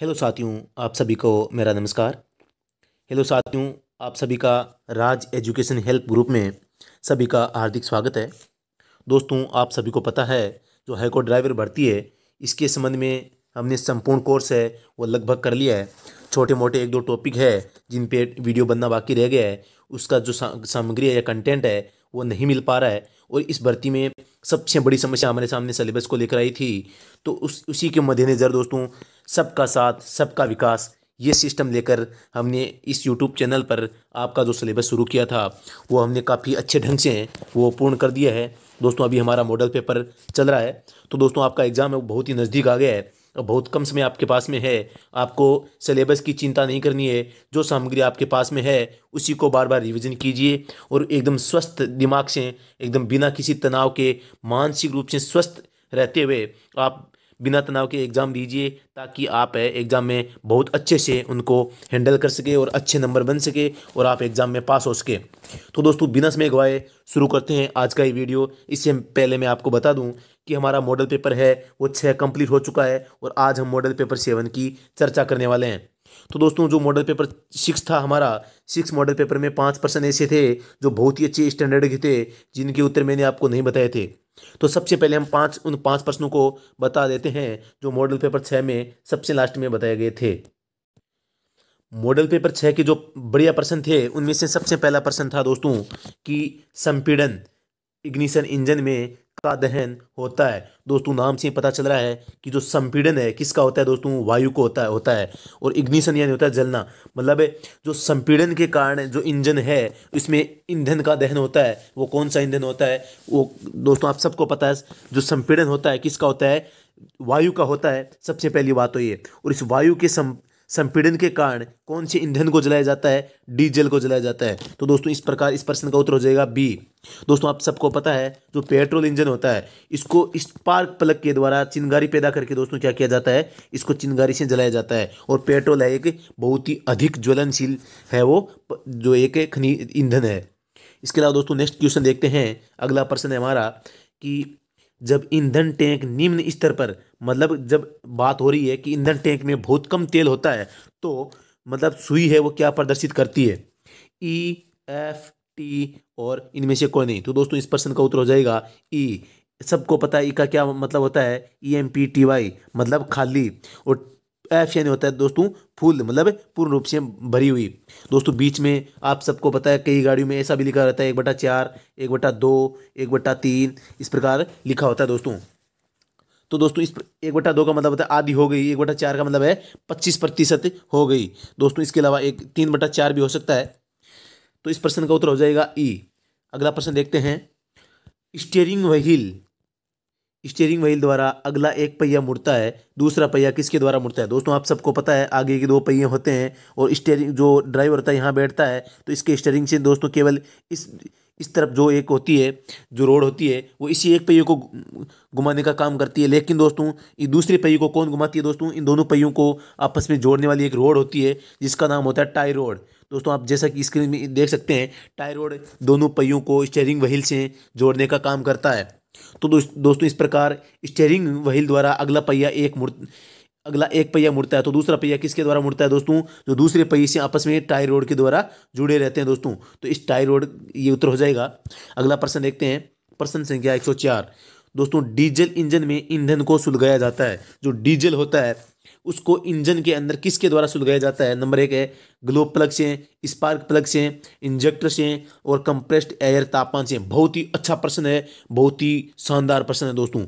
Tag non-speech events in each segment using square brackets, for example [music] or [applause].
Hello साथियों आप सभी को मेरा नमस्कार हेलो साथियों आप सभी का राज एजुकेशन हेल्प ग्रुप में सभी का हार्दिक स्वागत है दोस्तों आप सभी को पता है जो हाईको ड्राइवर भर्ती है इसके संबंध में हमने संपूर्ण कोर्स है वो लगभग कर लिया है छोटे मोटे एक दो टॉपिक है जिन पे वीडियो बनना बाकी रह गया है उसका जो सामग्री है या कंटेंट है वो नहीं मिल पा रहा है और इस भर्ती में सबसे बड़ी समस्या हमारे सामने सिलेबस को लेकर आई थी तो उस उसी के मद्देनज़र दोस्तों सबका साथ सबका विकास ये सिस्टम लेकर हमने इस यूट्यूब चैनल पर आपका जो सिलेबस शुरू किया था वो हमने काफ़ी अच्छे ढंग से वो पूर्ण कर दिया है दोस्तों अभी हमारा मॉडल पेपर चल रहा है तो दोस्तों आपका एग्ज़ाम है बहुत ही नज़दीक आ गया है और बहुत कम समय आपके पास में है आपको सिलेबस की चिंता नहीं करनी है जो सामग्री आपके पास में है उसी को बार बार रिवीजन कीजिए और एकदम स्वस्थ दिमाग से एकदम बिना किसी तनाव के मानसिक रूप से स्वस्थ रहते हुए आप बिना तनाव के एग्ज़ाम दीजिए ताकि आप एग्ज़ाम में बहुत अच्छे से उनको हैंडल कर सके और अच्छे नंबर बन सके और आप एग्ज़ाम में पास हो सके तो दोस्तों बिना समय गवाए शुरू करते हैं आज का ये वीडियो इससे पहले मैं आपको बता दूं कि हमारा मॉडल पेपर है वो छः कंप्लीट हो चुका है और आज हम मॉडल पेपर सेवन की चर्चा करने वाले हैं तो दोस्तों जो मॉडल पेपर सिक्स था हमारा सिक्स मॉडल पेपर में पाँच परसेंट ऐसे थे जो बहुत ही अच्छे स्टैंडर्ड के थे जिनके उत्तर मैंने आपको नहीं बताए थे तो सबसे पहले हम पांच उन पांच प्रश्नों को बता देते हैं जो मॉडल पेपर छः में सबसे लास्ट में बताए गए थे मॉडल पेपर छः के जो बढ़िया प्रश्न थे उनमें से सबसे पहला प्रश्न था दोस्तों कि संपीड़न इग्निशन इंजन में का दहन होता है दोस्तों नाम से ही पता चल रहा है कि जो संपीड़न है किसका होता है दोस्तों वायु को होता है होता है और इग्निशन यानी होता है जलना मतलब जो संपीड़न के कारण जो इंजन है इसमें ईंधन का दहन होता है वो कौन सा ईंधन होता है वो दोस्तों आप सबको पता है जो संपीड़न होता है किसका होता है वायु का होता है सबसे पहली बात तो ये और इस वायु के सम संपीड़न के कारण कौन से ईंधन को जलाया जाता है डीजल को जलाया जाता है तो दोस्तों इस प्रकार इस प्रश्न का उत्तर हो जाएगा बी दोस्तों आप सबको पता है जो पेट्रोल इंजन होता है इसको स्पार्क प्लग के द्वारा चिंगारी पैदा करके दोस्तों क्या किया जाता है इसको चिंगारी से जलाया जाता है और पेट्रोल है एक बहुत ही अधिक ज्वलनशील है वो जो एक खनिज ईंधन है इसके अलावा दोस्तों नेक्स्ट क्वेश्चन देखते हैं अगला प्रश्न है हमारा कि जब ईंधन टैंक निम्न स्तर पर मतलब जब बात हो रही है कि ईंधन टैंक में बहुत कम तेल होता है तो मतलब सुई है वो क्या प्रदर्शित करती है ई एफ टी और इनमें से कोई नहीं तो दोस्तों इस प्रश्न का उत्तर हो जाएगा ई e। सबको पता है ई e का क्या मतलब होता है E M P T Y मतलब खाली और एफ यानी होता है दोस्तों फुल मतलब पूर्ण रूप से भरी हुई दोस्तों बीच में आप सबको पता है कई गाड़ियों में ऐसा भी लिखा रहता है एक बटा चार एक बटा दो एक बटा तीन इस प्रकार लिखा होता है दोस्तों तो दोस्तों इस एक बटा दो का मतलब होता है आधी हो गई एक बटा चार का मतलब है पच्चीस प्रतिशत हो गई दोस्तों इसके अलावा एक तीन बटा चार भी हो सकता है तो इस प्रश्न का उत्तर हो जाएगा ई अगला प्रश्न देखते हैं स्टेयरिंग व्हील स्टीयरिंग व्हील द्वारा अगला एक पहिया मुड़ता है दूसरा पहिया किसके द्वारा मुड़ता है दोस्तों आप सबको पता है आगे के दो पहिए होते हैं और स्टेयरिंग जो ड्राइवर होता है यहाँ बैठता है तो इसके स्टेयरिंग से दोस्तों केवल इस इस तरफ जो एक होती है जो रोड होती है वो इसी एक पहिए को घुमाने का काम करती है लेकिन दोस्तों ये दूसरे पहिए को कौन घुमाती है दोस्तों इन दोनों पहियों को आपस में जोड़ने वाली एक रोड होती है जिसका नाम होता है टाई रोड दोस्तों आप जैसा कि स्क्रीन में देख सकते हैं टाई रोड दोनों पहियों को स्टेयरिंग व्हील से जोड़ने का काम करता है तो दोस्तों इस प्रकार स्टेयरिंग व्हील द्वारा अगला पहिया एक मुड़ अगला एक पहिया मुड़ता है तो दूसरा पहिया किसके द्वारा मुड़ता है दोस्तों जो दूसरे पहिए से आपस में टायर रोड के द्वारा जुड़े रहते हैं दोस्तों तो इस टायर रोड ये उत्तर हो जाएगा अगला प्रश्न देखते हैं प्रश्न संख्या एक दोस्तों डीजल इंजन में ईंधन को सुलगाया जाता है जो डीजल होता है उसको इंजन के अंदर किसके द्वारा सुलगाया जाता है नंबर एक है ग्लोब प्लग से स्पार्क प्लग से इंजेक्टर से और कंप्रेस्ड एयर तापमान से बहुत ही अच्छा प्रश्न है बहुत ही शानदार प्रश्न है दोस्तों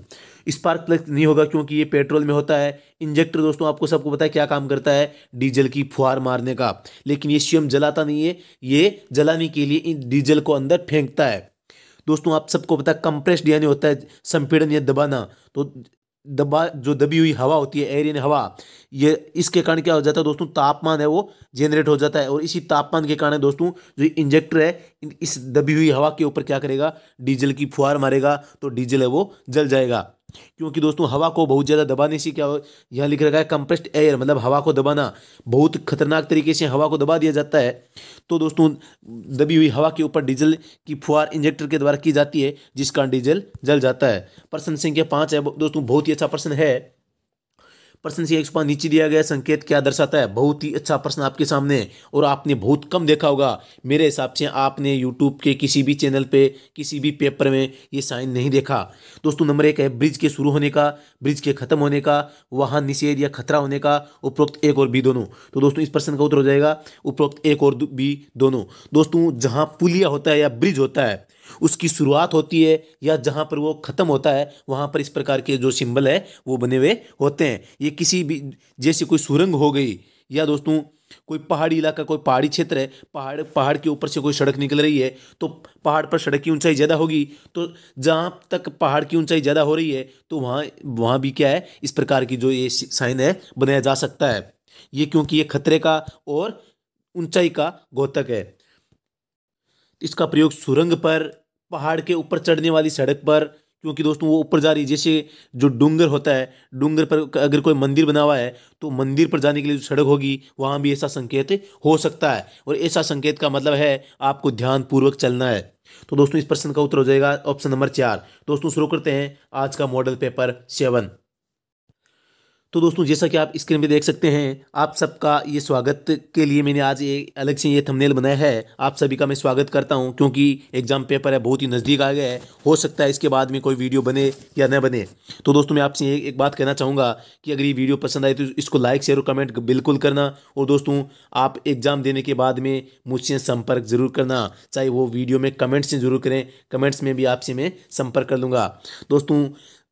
स्पार्क प्लग नहीं होगा क्योंकि ये पेट्रोल में होता है इंजेक्टर दोस्तों आपको सबको पता है क्या काम करता है डीजल की फुहार मारने का लेकिन ये स्वयं जलाता नहीं है ये जलाने के लिए डीजल को अंदर फेंकता है दोस्तों आप सबको पता है कंप्रेस्ड यानी होता है संपीड़न या दबाना तो दबा जो दबी हुई हवा होती है एरियन हवा ये इसके कारण क्या हो जाता है दोस्तों तापमान है वो जेनरेट हो जाता है और इसी तापमान के कारण दोस्तों जो इंजेक्टर है इस दबी हुई हवा के ऊपर क्या करेगा डीजल की फुहार मारेगा तो डीजल है वो जल जाएगा क्योंकि दोस्तों हवा को बहुत ज़्यादा दबाने से क्या यहाँ लिख रखा है कंप्रेस्ड एयर मतलब हवा को दबाना बहुत खतरनाक तरीके से हवा को दबा दिया जाता है तो दोस्तों दबी हुई हवा के ऊपर डीजल की फुहार इंजेक्टर के द्वारा की जाती है जिस कारण डीजल जल जाता है प्रश्न संख्या पाँच है दोस्तों बहुत ही अच्छा प्रश्न है प्रश्न सी एक नीचे दिया गया संकेत क्या दर्शाता है बहुत ही अच्छा प्रश्न आपके सामने और आपने बहुत कम देखा होगा मेरे हिसाब से आपने यूट्यूब के किसी भी चैनल पे किसी भी पेपर में ये साइन नहीं देखा दोस्तों नंबर एक है ब्रिज के शुरू होने का ब्रिज के खत्म होने का वाहन निषेध या खतरा होने का उपरोक्त एक और बी दोनों तो दोस्तों इस प्रश्न का उत्तर हो जाएगा उपरोक्त एक और बी दोनों दोस्तों जहाँ पुलिया होता है या ब्रिज होता है उसकी शुरुआत होती है या जहाँ पर वो ख़त्म होता है वहाँ पर इस प्रकार के जो सिंबल है वो बने हुए होते हैं ये किसी भी जैसे कोई सुरंग हो गई या दोस्तों कोई पहाड़ी इलाका कोई पहाड़ी क्षेत्र है पहाड़ पहाड़ के ऊपर से कोई सड़क निकल रही है तो पहाड़ पर सड़क की ऊंचाई ज़्यादा होगी तो जहाँ तक पहाड़ की ऊंचाई ज़्यादा हो रही है तो वहाँ वहाँ भी क्या है इस प्रकार की जो ये साइन है बनाया जा सकता है ये क्योंकि ये खतरे का और ऊंचाई का गोतक है इसका प्रयोग सुरंग पर पहाड़ के ऊपर चढ़ने वाली सड़क पर क्योंकि दोस्तों वो ऊपर जा रही है जैसे जो डूंगर होता है डूंगर पर अगर कोई मंदिर बना हुआ है तो मंदिर पर जाने के लिए जो सड़क होगी वहाँ भी ऐसा संकेत हो सकता है और ऐसा संकेत का मतलब है आपको ध्यानपूर्वक चलना है तो दोस्तों इस प्रश्न का उत्तर हो जाएगा ऑप्शन नंबर चार दोस्तों शुरू करते हैं आज का मॉडल पेपर सेवन तो दोस्तों जैसा कि आप स्क्रीन पे देख सकते हैं आप सबका ये स्वागत के लिए मैंने आज एक अलग से ये थंबनेल बनाया है आप सभी का मैं स्वागत करता हूँ क्योंकि एग्ज़ाम पेपर है बहुत ही नज़दीक आ गया है हो सकता है इसके बाद में कोई वीडियो बने या न बने तो दोस्तों मैं आपसे एक, एक बात कहना चाहूँगा कि अगर ये वीडियो पसंद आए तो इसको लाइक शेयर और कमेंट बिल्कुल करना और दोस्तों आप एग्ज़ाम देने के बाद में मुझसे संपर्क ज़रूर करना चाहे वो वीडियो में कमेंट्स ज़रूर करें कमेंट्स में भी आपसे मैं संपर्क कर लूँगा दोस्तों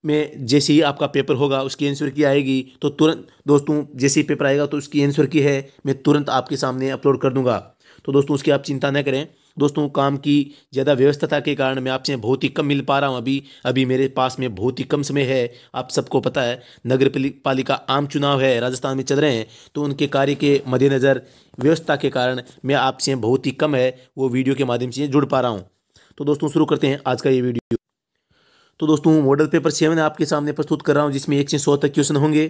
में जैसे ही आपका पेपर होगा उसकी आंसर की आएगी तो तुरंत दोस्तों जैसे ही पेपर आएगा तो उसकी आंसर की है मैं तुरंत आपके सामने अपलोड कर दूंगा तो दोस्तों उसकी आप चिंता न करें दोस्तों काम की ज़्यादा व्यवस्थता के कारण मैं आपसे बहुत ही कम मिल पा रहा हूँ अभी अभी मेरे पास में बहुत ही कम समय है आप सबको पता है नगर पालिका आम चुनाव है राजस्थान में चल रहे हैं तो उनके कार्य के मद्देनज़र व्यवस्था के कारण मैं आपसे बहुत ही कम है वो वीडियो के माध्यम से जुड़ पा रहा हूँ तो दोस्तों शुरू करते हैं आज का ये वीडियो तो दोस्तों मॉडल पेपर सेवन आपके सामने प्रस्तुत कर रहा हूँ जिसमें एक से सौ तक क्वेश्चन होंगे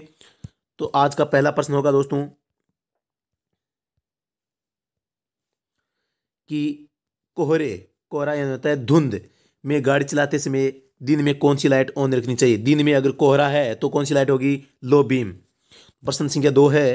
तो आज का पहला प्रश्न होगा दोस्तों कि कोहरे कोहरा यानी होता है धुंध में गाड़ी चलाते समय दिन में कौन सी लाइट ऑन रखनी चाहिए दिन में अगर कोहरा है तो कौन सी लाइट होगी लो बीम प्रश्न संख्या दो है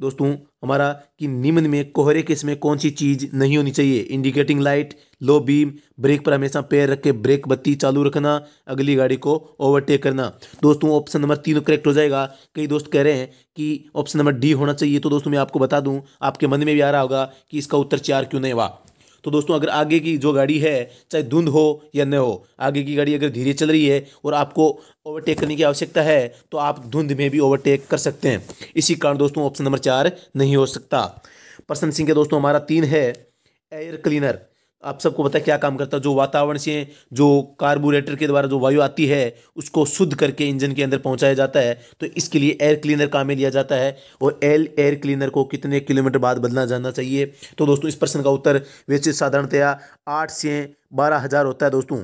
दोस्तों हमारा कि निम्न में कोहरे के समय कौन सी चीज़ नहीं होनी चाहिए indicating light low beam brake पर हमेशा पैर रख के ब्रेक बत्ती चालू रखना अगली गाड़ी को ओवरटेक करना दोस्तों ऑप्शन नंबर तीन करेक्ट हो जाएगा कई दोस्त कह रहे हैं कि ऑप्शन नंबर डी होना चाहिए तो दोस्तों मैं आपको बता दूं आपके मन में भी आ रहा होगा कि इसका उत्तर चार क्यों नहीं हुआ तो दोस्तों अगर आगे की जो गाड़ी है चाहे धुंध हो या न हो आगे की गाड़ी अगर धीरे चल रही है और आपको ओवरटेक करने की आवश्यकता है तो आप धुंध में भी ओवरटेक कर सकते हैं इसी कारण दोस्तों ऑप्शन नंबर चार नहीं हो सकता सिंह के दोस्तों हमारा तीन है एयर क्लीनर आप सबको पता है क्या काम करता है जो वातावरण से जो कार्बोरेटर के द्वारा जो वायु आती है उसको शुद्ध करके इंजन के अंदर पहुंचाया जाता है तो इसके लिए एयर क्लीनर काम में लिया जाता है और एल एयर क्लीनर को कितने किलोमीटर बाद बदलना जाना चाहिए तो दोस्तों इस प्रश्न का उत्तर वैसे साधारणतया आठ से बारह हज़ार होता है दोस्तों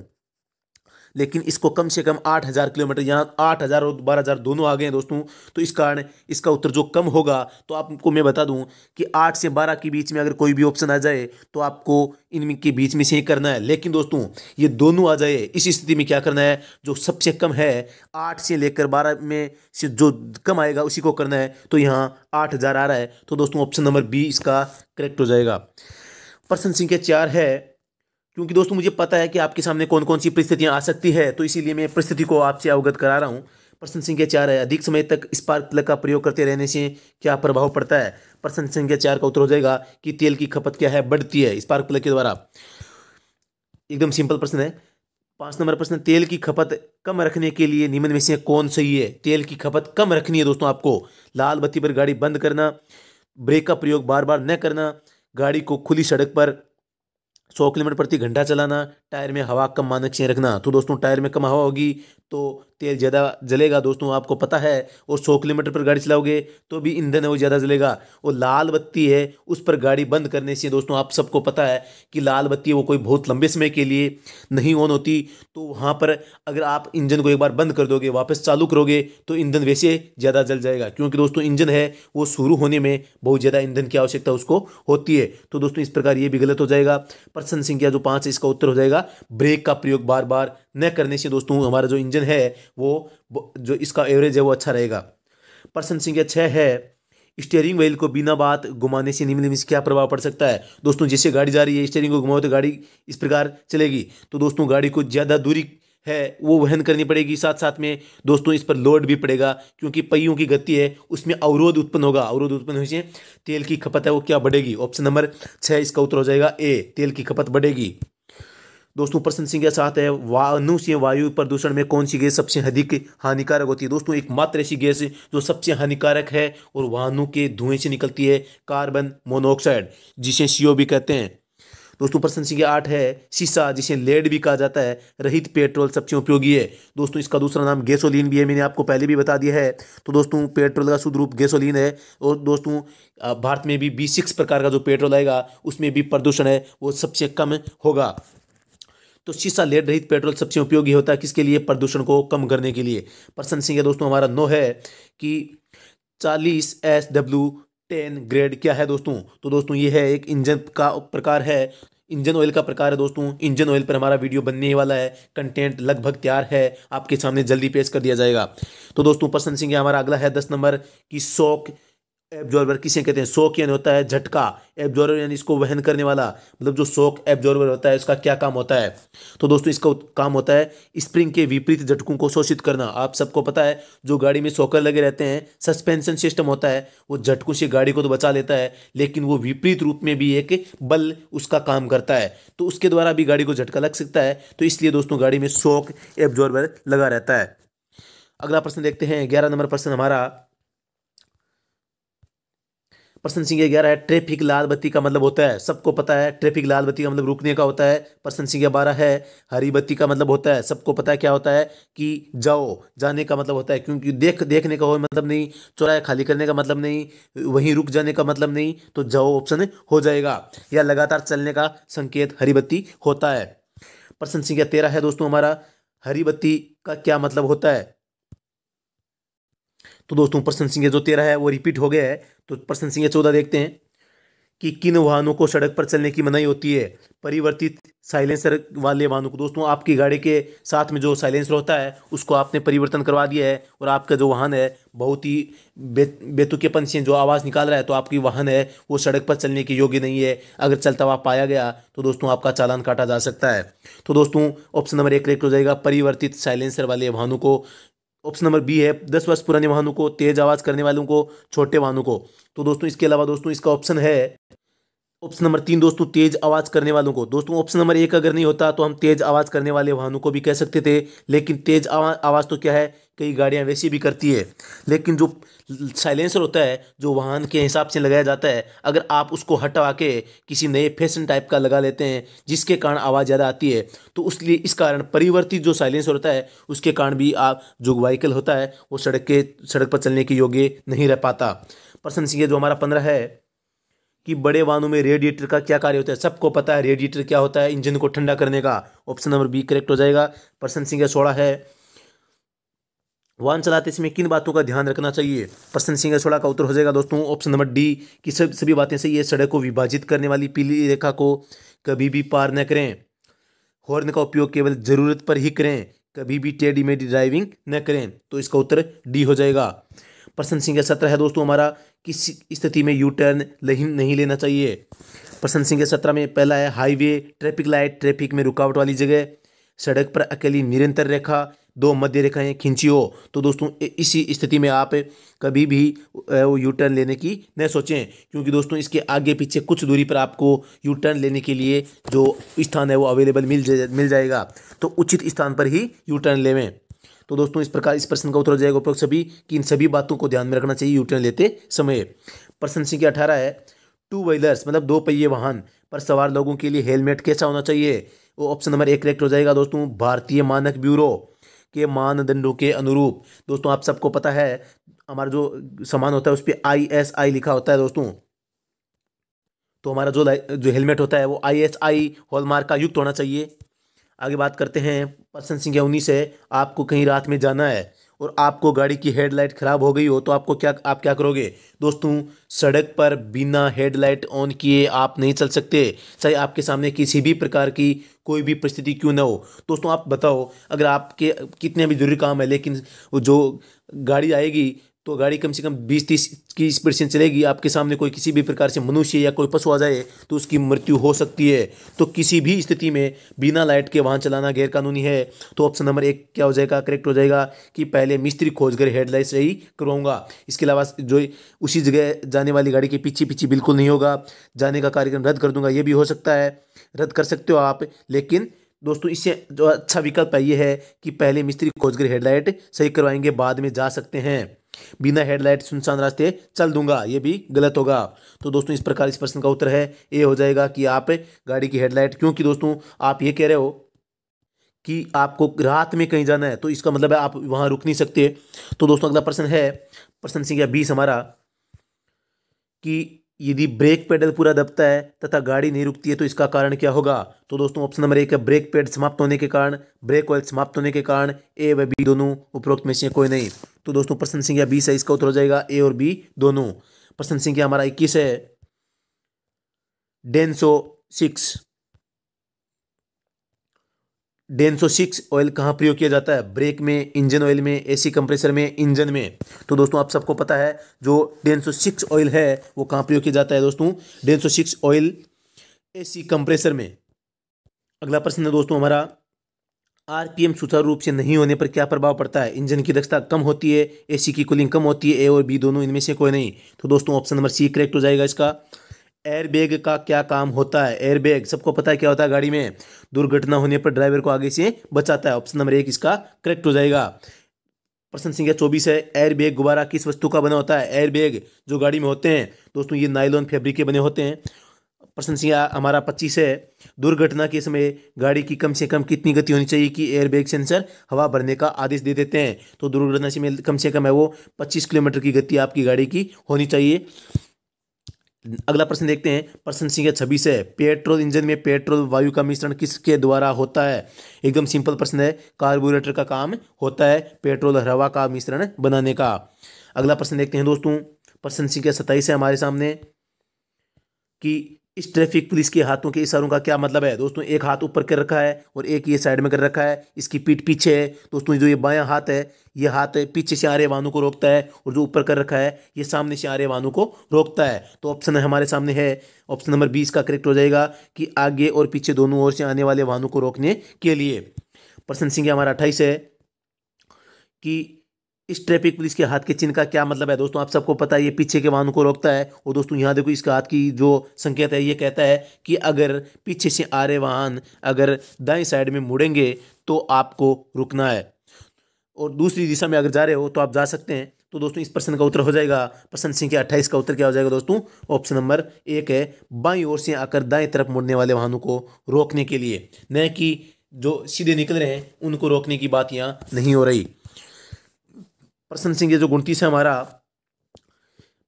लेकिन इसको कम से कम आठ हज़ार किलोमीटर यहाँ आठ हज़ार और बारह हज़ार दोनों आ गए हैं दोस्तों तो इस कारण इसका उत्तर जो कम होगा तो आपको मैं बता दूं कि आठ से बारह के बीच में अगर कोई भी ऑप्शन आ जाए तो आपको इनमें के बीच में से ही करना है लेकिन दोस्तों ये दोनों आ जाए इस स्थिति में क्या करना है जो सबसे कम है आठ से लेकर बारह में से जो कम आएगा उसी को करना है तो यहाँ आठ हज़ार आ रहा है तो दोस्तों ऑप्शन नंबर बी इसका करेक्ट हो जाएगा प्रश्न संख्या चार है क्योंकि दोस्तों मुझे पता है कि आपके सामने कौन कौन सी परिस्थितियाँ आ सकती है तो इसीलिए मैं परिस्थिति को आपसे अवगत करा रहा हूँ प्रश्न संख्या चार है अधिक समय तक स्पार्क प्लग का प्रयोग करते रहने से क्या प्रभाव पड़ता है प्रश्न संख्या चार का उत्तर हो जाएगा कि तेल की खपत क्या है बढ़ती है स्पार्क प्लग के द्वारा एकदम सिंपल प्रश्न है पाँच नंबर प्रश्न तेल की खपत कम रखने के लिए निम्न में से कौन सही है तेल की खपत कम रखनी है दोस्तों आपको लाल बत्ती पर गाड़ी बंद करना ब्रेक का प्रयोग बार बार न करना गाड़ी को खुली सड़क पर सौ किलोमीटर प्रति घंटा चलाना टायर में हवा कम मानक से रखना तो दोस्तों टायर में कम हवा होगी तो तेल ज़्यादा जलेगा दोस्तों आपको पता है और सौ किलोमीटर पर गाड़ी चलाओगे तो भी ईंधन है वो ज़्यादा जलेगा और लाल बत्ती है उस पर गाड़ी बंद करने से दोस्तों आप सबको पता है कि लाल बत्ती वो कोई बहुत लंबे समय के लिए नहीं ऑन होती तो वहाँ पर अगर आप इंजन को एक बार बंद कर दोगे वापस चालू करोगे तो ईंधन वैसे ज़्यादा जल जाएगा क्योंकि दोस्तों इंजन है वो शुरू होने में बहुत ज़्यादा ईंधन की आवश्यकता उसको होती है तो दोस्तों इस प्रकार ये भी गलत हो जाएगा प्रश्न संख्या जो पाँच है इसका उत्तर हो जाएगा ब्रेक का प्रयोग बार बार न करने से दोस्तों हमारा जो इंजन है वो जो इसका एवरेज है वो अच्छा रहेगा प्रश्न संख्या छः है स्टेयरिंग व्हील को बिना बात घुमाने से निम्न निम्न क्या प्रभाव पड़ सकता है दोस्तों जैसे गाड़ी जा रही है स्टेयरिंग को घुमाओ तो गाड़ी इस प्रकार चलेगी तो दोस्तों गाड़ी को ज़्यादा दूरी है वो वहन करनी पड़ेगी साथ साथ में दोस्तों इस पर लोड भी पड़ेगा क्योंकि पहियों की गति है उसमें अवरोध उत्पन्न होगा अवरोध उत्पन्न होने से तेल की खपत है वो क्या बढ़ेगी ऑप्शन नंबर छः इसका उत्तर हो जाएगा ए तेल की खपत बढ़ेगी दोस्तों प्रश्न सिंह के साथ है से वायु प्रदूषण में कौन सी गैस सबसे अधिक हानिकारक होती है दोस्तों एकमात्र ऐसी गैस जो सबसे हानिकारक है और वाहनों के धुएं से निकलती है कार्बन मोनोऑक्साइड जिसे सीओ भी कहते हैं दोस्तों प्रश्न संख्या आठ है शीशा जिसे लेड भी कहा जाता है रहित पेट्रोल सबसे उपयोगी है दोस्तों इसका दूसरा नाम गैसोलीन भी है मैंने आपको पहले भी बता दिया है तो दोस्तों पेट्रोल का शुद्ध रूप गैसोलीन है और दोस्तों भारत में भी बी सिक्स प्रकार का जो पेट्रोल आएगा उसमें भी प्रदूषण है वो सबसे कम होगा तो शीशा लेड रहित पेट्रोल सबसे उपयोगी होता है किसके लिए प्रदूषण को कम करने के लिए प्रश्न सिंह दोस्तों हमारा नो है कि चालीस एस डब्ल्यू टेन ग्रेड क्या है दोस्तों तो दोस्तों ये है एक इंजन का प्रकार है इंजन ऑयल का प्रकार है दोस्तों इंजन ऑयल पर हमारा वीडियो बनने वाला है कंटेंट लगभग तैयार है आपके सामने जल्दी पेश कर दिया जाएगा तो दोस्तों प्रश्न सिंह हमारा अगला है दस नंबर की शौक एब्जॉर्बर किसे कहते हैं सोक यानी होता है झटका एब्जॉर्बर यानी इसको वहन करने वाला मतलब जो सोक एब्जॉर्बर होता है उसका क्या काम होता है तो दोस्तों इसका काम होता है स्प्रिंग के विपरीत झटकों को शोषित करना आप सबको पता है जो गाड़ी में सोकर लगे रहते हैं सस्पेंशन सिस्टम होता है वो झटकों से गाड़ी को तो बचा लेता है लेकिन वो विपरीत रूप में भी एक बल उसका काम करता है तो उसके द्वारा भी गाड़ी को झटका लग सकता है तो इसलिए दोस्तों गाड़ी में सोक एब्जॉर्बर लगा रहता है अगला प्रश्न देखते हैं ग्यारह नंबर प्रश्न हमारा पर्सन संख्या ग्यारह है ट्रैफिक लाल बत्ती का मतलब होता है सबको पता है ट्रैफिक लाल बत्ती का मतलब रुकने का होता है पर्सन संख्या बारह है हरी बत्ती का मतलब होता है सबको पता है क्या होता है कि जाओ जाने का मतलब होता है क्योंकि देख देखने का कोई मतलब नहीं चौराहे खाली करने का मतलब नहीं वहीं रुक जाने का मतलब नहीं तो जाओ ऑप्शन हो जाएगा या लगातार चलने का संकेत हरी बत्ती होता है पर्सन संख्या तेरह है दोस्तों हमारा हरी बत्ती का क्या मतलब होता है तो दोस्तों प्रश्न संख्या जो तेरह है वो रिपीट हो गया है तो प्रश्न संख्या चौदह देखते हैं कि किन वाहनों को सड़क पर चलने की मनाही होती है परिवर्तित साइलेंसर वाले वाहनों को दोस्तों आपकी गाड़ी के साथ में जो साइलेंसर होता है उसको आपने परिवर्तन करवा दिया है और आपका जो वाहन है बहुत ही बे बेतुकेपन से जो आवाज़ निकाल रहा है तो आपकी वाहन है वो सड़क पर चलने के योग्य नहीं है अगर चलता हुआ पाया गया तो दोस्तों आपका चालान काटा जा सकता है तो दोस्तों ऑप्शन नंबर एक करेक्ट हो जाएगा परिवर्तित साइलेंसर वाले वाहनों को ऑप्शन नंबर बी है दस वर्ष पुराने वाहनों को तेज आवाज करने वालों को छोटे वाहनों को तो दोस्तों इसके अलावा दोस्तों इसका ऑप्शन है ऑप्शन नंबर तीन दोस्तों तेज आवाज करने वालों को दोस्तों ऑप्शन नंबर एक अगर नहीं होता तो हम तेज आवाज करने वाले वाहनों को भी कह सकते थे लेकिन तेज आवा, आवाज तो क्या है कई गाड़ियां वैसी भी करती है लेकिन जो साइलेंसर होता है जो वाहन के हिसाब से लगाया जाता है अगर आप उसको हटवा के किसी नए फैशन टाइप का लगा लेते हैं जिसके कारण आवाज़ ज़्यादा आती है तो उसलिए इस कारण परिवर्तित जो साइलेंसर होता है उसके कारण भी आप जो व्हीकल होता है वो सड़क के सड़क पर चलने के योग्य नहीं रह पाता प्रश्न सिंह जो हमारा पंद्रह है कि बड़े वाहनों में रेडिएटर का क्या कार्य होता है सबको पता है रेडिएटर क्या होता है इंजन को ठंडा करने का ऑप्शन नंबर बी करेक्ट हो जाएगा प्रश्न संख्या सोलह है वाहन चलाते समय किन बातों का ध्यान रखना चाहिए प्रश्न संख्या सोलह का उत्तर हो जाएगा दोस्तों ऑप्शन नंबर डी कि सब सभी बातें सही है सड़क को विभाजित करने वाली पीली रेखा को कभी भी पार न करें हॉर्न का उपयोग केवल जरूरत पर ही करें कभी भी टेडी मेडी ड्राइविंग न करें तो इसका उत्तर डी हो जाएगा प्रश्न संख्या सत्रह है दोस्तों हमारा किसी स्थिति में यू टर्न नहीं लेना चाहिए प्रश्न संख्या सत्रह में पहला है हाईवे ट्रैफिक लाइट ट्रैफिक में रुकावट वाली जगह सड़क पर अकेली निरंतर रेखा दो मध्य रेखाएं खींची हो तो दोस्तों इसी स्थिति में आप कभी भी वो यू टर्न लेने की न सोचें क्योंकि दोस्तों इसके आगे पीछे कुछ दूरी पर आपको यू टर्न लेने के लिए जो स्थान है वो अवेलेबल मिल जा, मिल जाएगा तो उचित स्थान पर ही यू टर्न लेवें तो दोस्तों इस प्रकार इस प्रश्न का उत्तर हो जाएगा उपरोक्त सभी कि इन सभी बातों को ध्यान में रखना चाहिए यू टर्न लेते समय प्रश्न संख्या अठारह है टू व्हीलर्स मतलब दो पहिए वाहन पर सवार लोगों के लिए हेलमेट कैसा होना चाहिए वो ऑप्शन नंबर एक करेक्ट हो जाएगा दोस्तों भारतीय मानक ब्यूरो के मानदंडों के अनुरूप दोस्तों आप सबको पता है हमारा जो सामान होता है उस पर आई एस आई लिखा होता है दोस्तों तो हमारा जो जो हेलमेट होता है वो आई एस आई हॉलमार्क का युक्त होना चाहिए आगे बात करते हैं पर्सन संख्या उन्नीस है आपको कहीं रात में जाना है और आपको गाड़ी की हेडलाइट ख़राब हो गई हो तो आपको क्या आप क्या करोगे दोस्तों सड़क पर बिना हेडलाइट ऑन किए आप नहीं चल सकते चाहे आपके सामने किसी भी प्रकार की कोई भी परिस्थिति क्यों ना हो दोस्तों आप बताओ अगर आपके कितने भी जरूरी काम है लेकिन वो जो गाड़ी आएगी तो गाड़ी कम से कम बीस तीस इक्कीस परसेंट चलेगी आपके सामने कोई किसी भी प्रकार से मनुष्य या कोई पशु आ जाए तो उसकी मृत्यु हो सकती है तो किसी भी स्थिति में बिना लाइट के वाहन चलाना गैरकानूनी है तो ऑप्शन नंबर एक क्या हो जाएगा करेक्ट हो जाएगा कि पहले मिस्त्री खोज कर हेडलाइट ही करवाऊंगा इसके अलावा जो उसी जगह जाने वाली गाड़ी के पीछे पीछे बिल्कुल नहीं होगा जाने का कार्यक्रम रद्द कर दूंगा ये भी हो सकता है रद्द कर सकते हो आप लेकिन दोस्तों इससे जो अच्छा विकल्प है ये है कि पहले मिस्त्री खोज कर हेडलाइट सही करवाएंगे बाद में जा सकते हैं बिना हेडलाइट सुनसान रास्ते चल दूंगा ये भी गलत होगा तो दोस्तों इस प्रकार इस प्रश्न का उत्तर है ये हो जाएगा कि आप गाड़ी की हेडलाइट क्योंकि दोस्तों आप ये कह रहे हो कि आपको रात में कहीं जाना है तो इसका मतलब है आप वहाँ रुक नहीं सकते तो दोस्तों अगला प्रश्न है प्रश्न संख्या बीस हमारा कि यदि ब्रेक पेडल पूरा दबता है तथा गाड़ी नहीं रुकती है तो इसका कारण क्या होगा तो दोस्तों ऑप्शन नंबर एक है ब्रेक पेड समाप्त होने के कारण ब्रेक ऑयल समाप्त होने के कारण ए व बी दोनों उपरोक्त में से कोई नहीं तो दोस्तों प्रश्न संख्या बीस है इसका उत्तर हो जाएगा ए और बी दोनों प्रश्न संख्या हमारा इक्कीस है Denso six Denso six oil कहाँ प्रयोग किया जाता है ब्रेक में इंजन ऑयल में एसी कंप्रेसर में इंजन में तो दोस्तों आप सबको पता है जो डेनसो सिक्स ऑयल है वो कहाँ प्रयोग किया जाता है दोस्तों Denso six oil AC compressor में अगला प्रश्न है दोस्तों हमारा आरपीएम सुचारू रूप से नहीं होने पर क्या प्रभाव पड़ता है इंजन की दक्षता कम होती है एसी की कूलिंग कम होती है ए और बी दोनों इनमें से कोई नहीं तो दोस्तों ऑप्शन नंबर सी करेक्ट हो जाएगा इसका एयरबैग का क्या काम होता है एयरबैग सबको पता है क्या होता है गाड़ी में दुर्घटना होने पर ड्राइवर को आगे से बचाता है ऑप्शन नंबर एक इसका करेक्ट हो जाएगा प्रश्न संख्या चौबीस है एयरबैग गुब्बारा किस वस्तु का बना होता है एयरबैग जो गाड़ी में होते हैं दोस्तों ये नाइलॉन फैब्रिक के बने होते हैं प्रशंसिया हमारा पच्चीस है दुर्घटना के समय गाड़ी की कम से कम कितनी गति होनी चाहिए कि एयरबैग सेंसर हवा भरने का आदेश दे देते हैं तो दुर्घटना समय कम से कम है वो पच्चीस किलोमीटर की गति आपकी गाड़ी की होनी चाहिए अगला प्रश्न देखते हैं प्रश्न संख्या छब्बीस है पेट्रोल इंजन में पेट्रोल वायु का मिश्रण किसके द्वारा होता है एकदम सिंपल प्रश्न है कार्बोरेटर का काम होता है पेट्रोल हवा का मिश्रण बनाने का अगला प्रश्न देखते हैं दोस्तों प्रश्न संख्या सत्ताईस है हमारे सामने कि इस ट्रैफिक पुलिस के हाथों के इशारों का क्या मतलब है दोस्तों एक हाथ ऊपर कर रखा है और एक ये साइड में कर रखा है इसकी पीठ पीछे है दोस्तों जो ये बायां हाथ है ये हाथ पीछे से आ रहे वाहनों को रोकता है और जो ऊपर कर रखा है ये सामने से आ रहे वाहनों को रोकता है तो ऑप्शन हमारे सामने है ऑप्शन नंबर बीस का करेक्ट हो जाएगा कि आगे और पीछे दोनों ओर से आने वाले वाहनों को रोकने के लिए प्रश्न संख्या हमारा अट्ठाईस है कि इस ट्रैफिक पुलिस के हाथ के चिन्ह का क्या मतलब है दोस्तों आप सबको पता है ये पीछे के वाहन को रोकता है और दोस्तों यहाँ देखो इसका हाथ की जो संकेत है ये कहता है कि अगर पीछे से आ रहे वाहन अगर दाएं साइड में मुड़ेंगे तो आपको रुकना है और दूसरी दिशा में अगर जा रहे हो तो आप जा सकते हैं तो दोस्तों इस प्रश्न का उत्तर हो जाएगा प्रश्न संख्या अट्ठाईस का उत्तर क्या हो जाएगा दोस्तों ऑप्शन नंबर एक है बाई ओर से आकर दाएं तरफ मुड़ने वाले वाहनों को रोकने के लिए न कि जो सीधे निकल रहे हैं उनको रोकने की बात यहाँ नहीं हो रही प्रश्न सिंह जो उनतीस है हमारा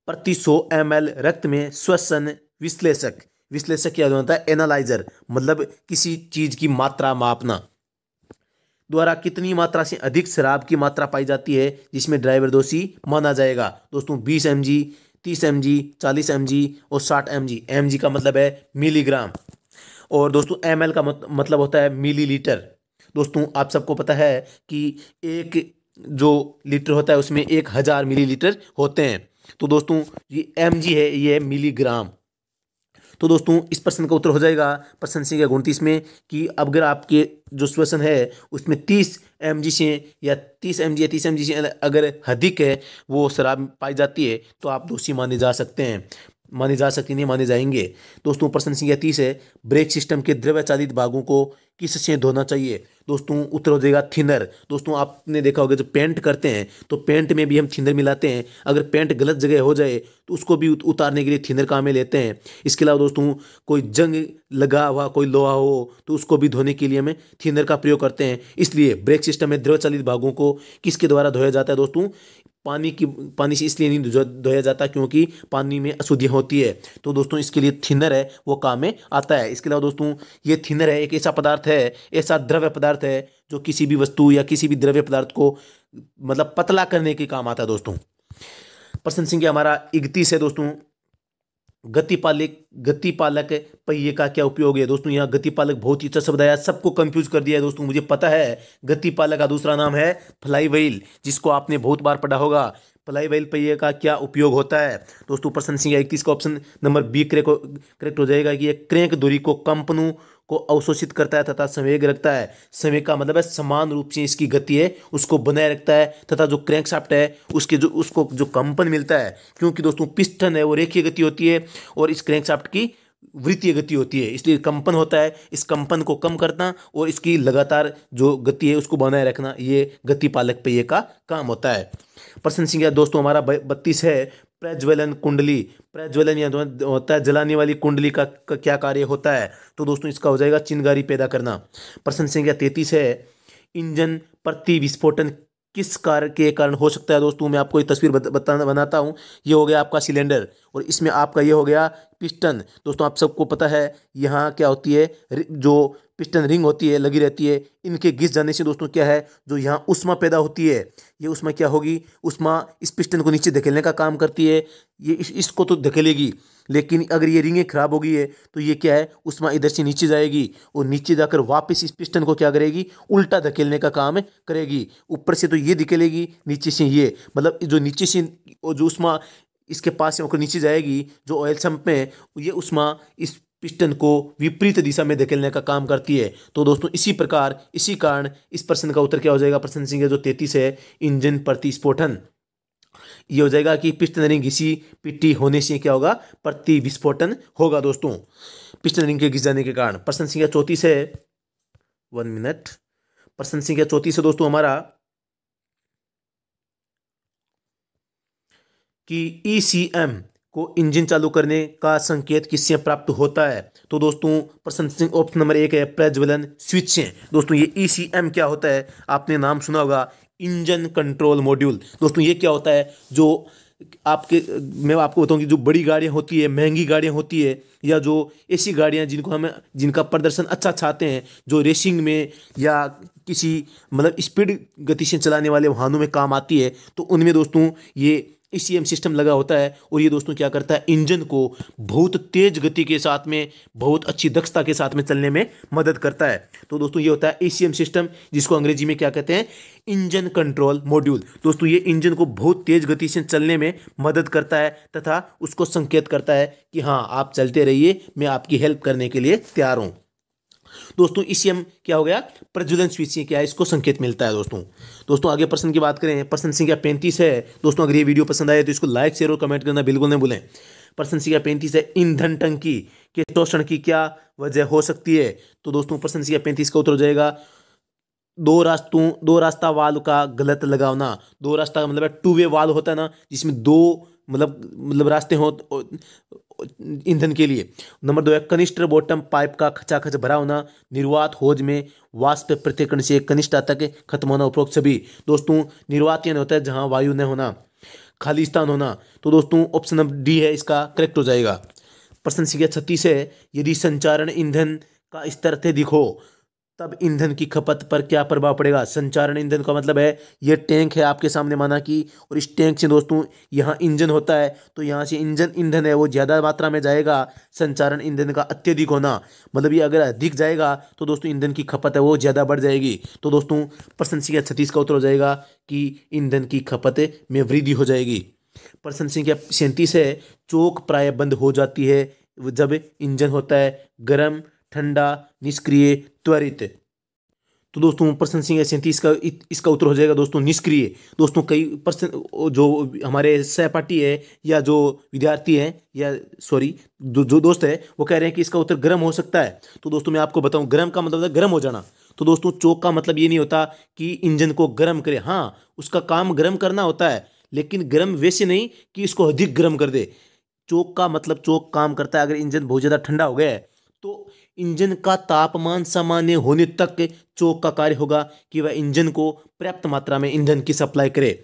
प्रति सौ एम रक्त में श्वसन विश्लेषक विश्लेषक क्या होता है एनालाइजर मतलब किसी चीज की मात्रा मापना द्वारा कितनी मात्रा से अधिक शराब की मात्रा पाई जाती है जिसमें ड्राइवर दोषी माना जाएगा दोस्तों 20 एम जी तीस एम जी चालीस एम जी और साठ एम जी एम जी का मतलब है मिलीग्राम और दोस्तों एम एल का मतलब होता है मिलीलीटर दोस्तों आप सबको पता है कि एक जो लीटर होता है उसमें एक हज़ार लीटर होते हैं तो दोस्तों ये एम जी है ये है मिलीग्राम तो दोस्तों इस प्रश्न का उत्तर हो जाएगा प्रश्न संख्या उनतीस में कि अगर आपके जो श्वसन है उसमें तीस एम जी से या तीस एम जी या तीस एम जी से अगर अधिक है वो शराब पाई जाती है तो आप दोषी माने जा सकते हैं माने जा सकते नहीं माने जाएंगे दोस्तों प्रश्न संख्या तीस है ब्रेक सिस्टम के द्रव्यचालित भागों को किस से धोना चाहिए दोस्तों उत्तर हो जाएगा थिनर दोस्तों आपने देखा होगा जब पेंट करते हैं तो पेंट में भी हम थिनर मिलाते हैं अगर पेंट गलत जगह हो जाए तो उसको भी उतारने के लिए थिनर काम में लेते हैं इसके अलावा दोस्तों कोई जंग लगा हुआ कोई लोहा हो तो उसको भी धोने के लिए हमें थिनर का प्रयोग करते हैं इसलिए ब्रेक सिस्टम में द्रव भागों को किसके द्वारा धोया जाता है दोस्तों पानी की पानी से इसलिए नहीं धोया जाता क्योंकि पानी में अशुद्धियाँ होती है तो दोस्तों इसके लिए थिनर है वो काम में आता है इसके अलावा दोस्तों ये थिनर है एक ऐसा पदार्थ है ऐसा द्रव्य पदार्थ है जो किसी भी वस्तु या किसी भी द्रव्य पदार्थ को मतलब पतला करने के काम आता है दोस्तों प्रश्न सिंह हमारा इकतीस है दोस्तों गतिपालक गतिपालक पहिए का क्या उपयोग है दोस्तों यहाँ गतिपालक बहुत ही अच्छा शब्द आया सबको कंफ्यूज कर दिया है दोस्तों मुझे पता है गतिपालक का दूसरा नाम है फ्लाई व्हील जिसको आपने बहुत बार पढ़ा होगा प्लाई वाइल पहिए का क्या उपयोग होता है दोस्तों प्रश्न सिंह इक्कीस का ऑप्शन नंबर बी क्रेक करेक्ट हो जाएगा कि यह क्रेंक दूरी को कंपनों को अवशोषित करता है तथा संवेग रखता है संवेग का मतलब है समान रूप से इसकी गति है उसको बनाए रखता है तथा जो क्रैंक शाफ्ट है उसके जो उसको जो कंपन मिलता है क्योंकि दोस्तों पिस्टन है वो रेखीय गति होती है और इस क्रैंक शाफ्ट की वृत्तीय गति होती है इसलिए कंपन होता है इस कंपन को कम करना और इसकी लगातार जो गति है उसको बनाए रखना ये गति पालक पहिए का काम होता है प्रश्न संख्या दोस्तों हमारा बत्तीस है प्रज्वलन कुंडली प्रज्वलन या होता है जलाने वाली कुंडली का, का क्या कार्य होता है तो दोस्तों इसका हो जाएगा चिंगारी पैदा करना प्रश्न संख्या तैतीस है इंजन प्रति विस्फोटन किस कार के कारण हो सकता है दोस्तों मैं आपको ये तस्वीर बताना बनाता हूँ ये हो गया आपका सिलेंडर और इसमें आपका ये हो गया पिस्टन दोस्तों आप सबको पता है यहाँ क्या होती है जो पिस्टन रिंग होती है लगी रहती है इनके घिस जाने से दोस्तों क्या है जो यहाँ उष्मा पैदा होती है ये उष्मा क्या होगी उष्मा इस पिस्टन को नीचे धकेलने का काम करती है ये इस, इसको तो धकेलेगी लेकिन अगर ये रिंगें खराब हो गई है तो ये क्या है उष्मा इधर से नीचे जाएगी और नीचे जाकर वापस इस पिस्टन को क्या करेगी उल्टा धकेलने का काम करेगी ऊपर से तो ये धकेलेगी नीचे से ये मतलब जो नीचे से जो उष्मा इसके पास से होकर नीचे जाएगी जो ऑयल सम्प में ये उष्मा इस पिस्टन को विपरीत दिशा में धकेलने का काम करती है तो दोस्तों इसी प्रकार इसी कारण इस प्रश्न का उत्तर क्या हो जाएगा प्रश्न संख्या जो तैतीस है इंजन प्रतिस्फोटन ये हो जाएगा कि पिस्टन रिंग घिसी पिट्टी होने से क्या होगा प्रति विस्फोटन होगा दोस्तों पिस्टन रिंग के घिस जाने के कारण प्रश्न संख्या चौतीस है वन मिनट प्रश्न संख्या चौतीस है दोस्तों हमारा कि ई सी एम को इंजन चालू करने का संकेत किससे प्राप्त होता है तो दोस्तों प्रसन्न सिंह ऑप्शन नंबर एक है प्रज्वलन स्विच से दोस्तों ये ई e क्या होता है आपने नाम सुना होगा इंजन कंट्रोल मॉड्यूल दोस्तों ये क्या होता है जो आपके मैं आपको बताऊँगी जो बड़ी गाड़ियां होती है महंगी गाड़ियां होती है या जो ऐसी गाड़ियां जिनको हम जिनका प्रदर्शन अच्छा चाहते हैं जो रेसिंग में या किसी मतलब स्पीड गति से चलाने वाले वाहनों में काम आती है तो उनमें दोस्तों ये ई e सिस्टम लगा होता है और ये दोस्तों क्या करता है इंजन को बहुत तेज गति के साथ में बहुत अच्छी दक्षता के साथ में चलने में मदद करता है तो दोस्तों ये होता है ई e सिस्टम जिसको अंग्रेजी में क्या कहते हैं इंजन कंट्रोल मॉड्यूल दोस्तों ये इंजन को बहुत तेज गति से चलने में मदद करता है तथा उसको संकेत करता है कि हाँ आप चलते रहिए मैं आपकी हेल्प करने के लिए तैयार हूँ दोस्तों ईसीएम क्या हो गया प्रज्वलन स्विचीय क्या है इसको संकेत मिलता है दोस्तों दोस्तों आगे प्रश्न की बात करें प्रश्न संख्या पैंतीस है दोस्तों अगर ये वीडियो पसंद आए तो इसको लाइक शेयर और कमेंट करना बिल्कुल नहीं भूलें प्रश्न संख्या पैंतीस है ईंधन टंकी के शोषण की क्या वजह हो सकती है तो दोस्तों प्रश्न संख्या पैंतीस का उत्तर हो जाएगा दो रास्तों दो रास्ता वाल का गलत लगावना दो रास्ता मतलब टू वे वाल होता है ना जिसमें दो मतलब मतलब रास्ते हो ईंधन के लिए नंबर दो है कनिष्ठ बॉटम पाइप का खचाखच भरा होना निर्वात होज में वाष्प प्रतिकरण से कनिष्ठता तक खत्म होना उपरोक्त सभी दोस्तों निर्वात यानी होता है जहाँ वायु न होना खाली स्थान होना तो दोस्तों ऑप्शन नंबर डी है इसका करेक्ट हो जाएगा प्रश्न संख्या छत्तीस है यदि संचारण ईंधन का स्तर थे दिखो तब ईंधन की खपत पर क्या प्रभाव पड़ेगा संचारण ईंधन का मतलब है ये टैंक है आपके सामने माना कि और इस टैंक से दोस्तों यहाँ इंजन होता है तो यहाँ से इंजन ईंधन है वो ज़्यादा मात्रा में जाएगा संचारण ईंधन का अत्यधिक होना मतलब ये अगर अधिक जाएगा तो दोस्तों ईंधन की खपत है वो ज़्यादा बढ़ जाएगी तो दोस्तों प्रश्न संख्या छत्तीस का उत्तर हो जाएगा कि ईंधन की खपत में वृद्धि हो जाएगी प्रश्न संख्या सैंतीस है चौक प्राय बंद हो जाती है जब इंजन होता है गर्म ठंडा निष्क्रिय त्वरित तो दोस्तों प्रश्न सिंह है सैंतीस का इसका उत्तर हो जाएगा दोस्तों निष्क्रिय दोस्तों कई प्रश्न जो हमारे सहपाठी है या जो विद्यार्थी है या सॉरी जो जो दोस्त है वो कह रहे हैं कि इसका उत्तर गर्म हो सकता है तो दोस्तों मैं आपको बताऊं गर्म का मतलब गर्म हो जाना तो दोस्तों चौक का मतलब ये नहीं होता कि इंजन को गर्म करे हाँ उसका काम गर्म करना होता है लेकिन गर्म वैसे नहीं कि इसको अधिक गर्म कर दे चौक का मतलब चौक काम करता है अगर इंजन बहुत ज़्यादा ठंडा हो गया है तो इंजन का तापमान सामान्य होने तक चौक का कार्य होगा कि वह इंजन को पर्याप्त मात्रा में ईंधन की सप्लाई करे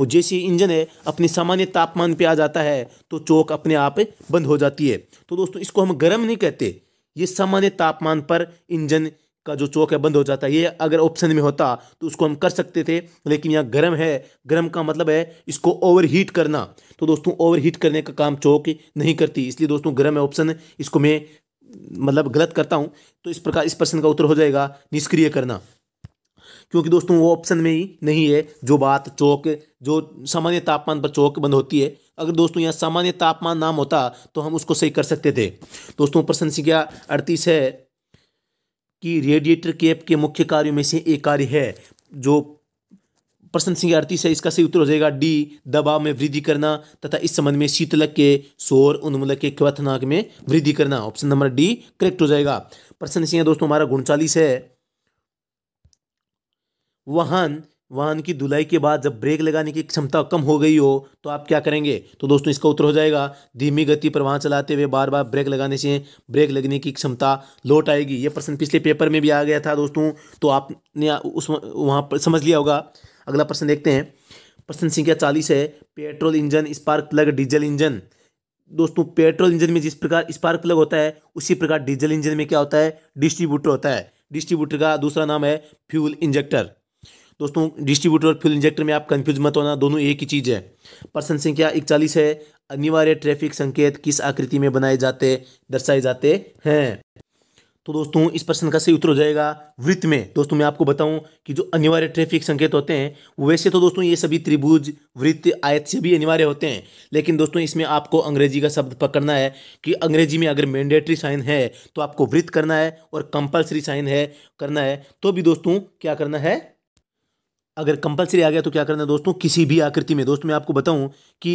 और जैसे इंजन है अपने सामान्य तापमान पे आ जाता है तो चौक अपने आप बंद हो जाती है तो दोस्तों इसको हम गर्म नहीं कहते ये सामान्य तापमान पर इंजन का जो चौक है बंद हो जाता है ये अगर ऑप्शन में होता तो उसको हम कर सकते थे लेकिन यहाँ गर्म है गर्म का मतलब है इसको ओवर हीट करना तो दोस्तों ओवर हीट करने का काम चौक नहीं करती इसलिए दोस्तों गर्म है ऑप्शन इसको मैं मतलब गलत करता हूँ तो इस प्रकार इस प्रश्न का उत्तर हो जाएगा निष्क्रिय करना क्योंकि दोस्तों वो ऑप्शन में ही नहीं है जो बात चौक जो सामान्य तापमान पर चौक बंद होती है अगर दोस्तों यहाँ सामान्य तापमान नाम होता तो हम उसको सही कर सकते थे दोस्तों प्रश्न संख्या अड़तीस है कि रेडिएटर कैप के मुख्य कार्यों में से एक कार्य है जो प्रश्न संख्या अड़तीस है इसका सही उत्तर हो जाएगा डी दबाव में वृद्धि करना तथा इस संबंध में शीतलक के शोर उन्मूलक के क्वनाक में वृद्धि करना ऑप्शन नंबर डी करेक्ट हो जाएगा प्रश्न संख्या दोस्तों हमारा गुणचालीस है वाहन वाहन की धुलाई के बाद जब ब्रेक लगाने की क्षमता कम हो गई हो तो आप क्या करेंगे तो दोस्तों इसका उत्तर हो जाएगा धीमी गति पर वाहन चलाते हुए बार बार ब्रेक लगाने से ब्रेक लगने की क्षमता लौट आएगी ये प्रश्न पिछले पेपर में भी आ गया था दोस्तों तो आपने उस वहाँ पर समझ लिया होगा अगला प्रश्न देखते हैं प्रश्न संख्या चालीस है petrol engine spark plug diesel engine दोस्तों पेट्रोल इंजन में जिस प्रकार स्पार्क प्लग होता है उसी प्रकार डीजल इंजन में क्या होता है डिस्ट्रीब्यूटर होता है डिस्ट्रीब्यूटर का दूसरा नाम है फ्यूल इंजेक्टर दोस्तों डिस्ट्रीब्यूटर और फ्यूल इंजेक्टर में आप कंफ्यूज मत होना दोनों एक ही चीज़ है प्रश्न संख्या इकचालीस है अनिवार्य ट्रैफिक संकेत किस आकृति में बनाए जाते दर्शाए जाते हैं तो दोस्तों इस प्रश्न का सही उत्तर हो जाएगा वृत्त में दोस्तों मैं आपको बताऊं कि जो अनिवार्य ट्रैफिक संकेत होते हैं वैसे तो दोस्तों ये सभी त्रिभुज वृत्त आयत से भी अनिवार्य होते हैं लेकिन दोस्तों इसमें आपको अंग्रेजी का शब्द पकड़ना है कि अंग्रेजी में अगर मैंडेटरी साइन है तो आपको वृत्त करना है और कंपल्सरी साइन है करना है तो भी दोस्तों क्या करना है अगर कंपलसरी आ गया तो क्या करना है दोस्तों किसी भी आकृति में दोस्तों मैं आपको बताऊं कि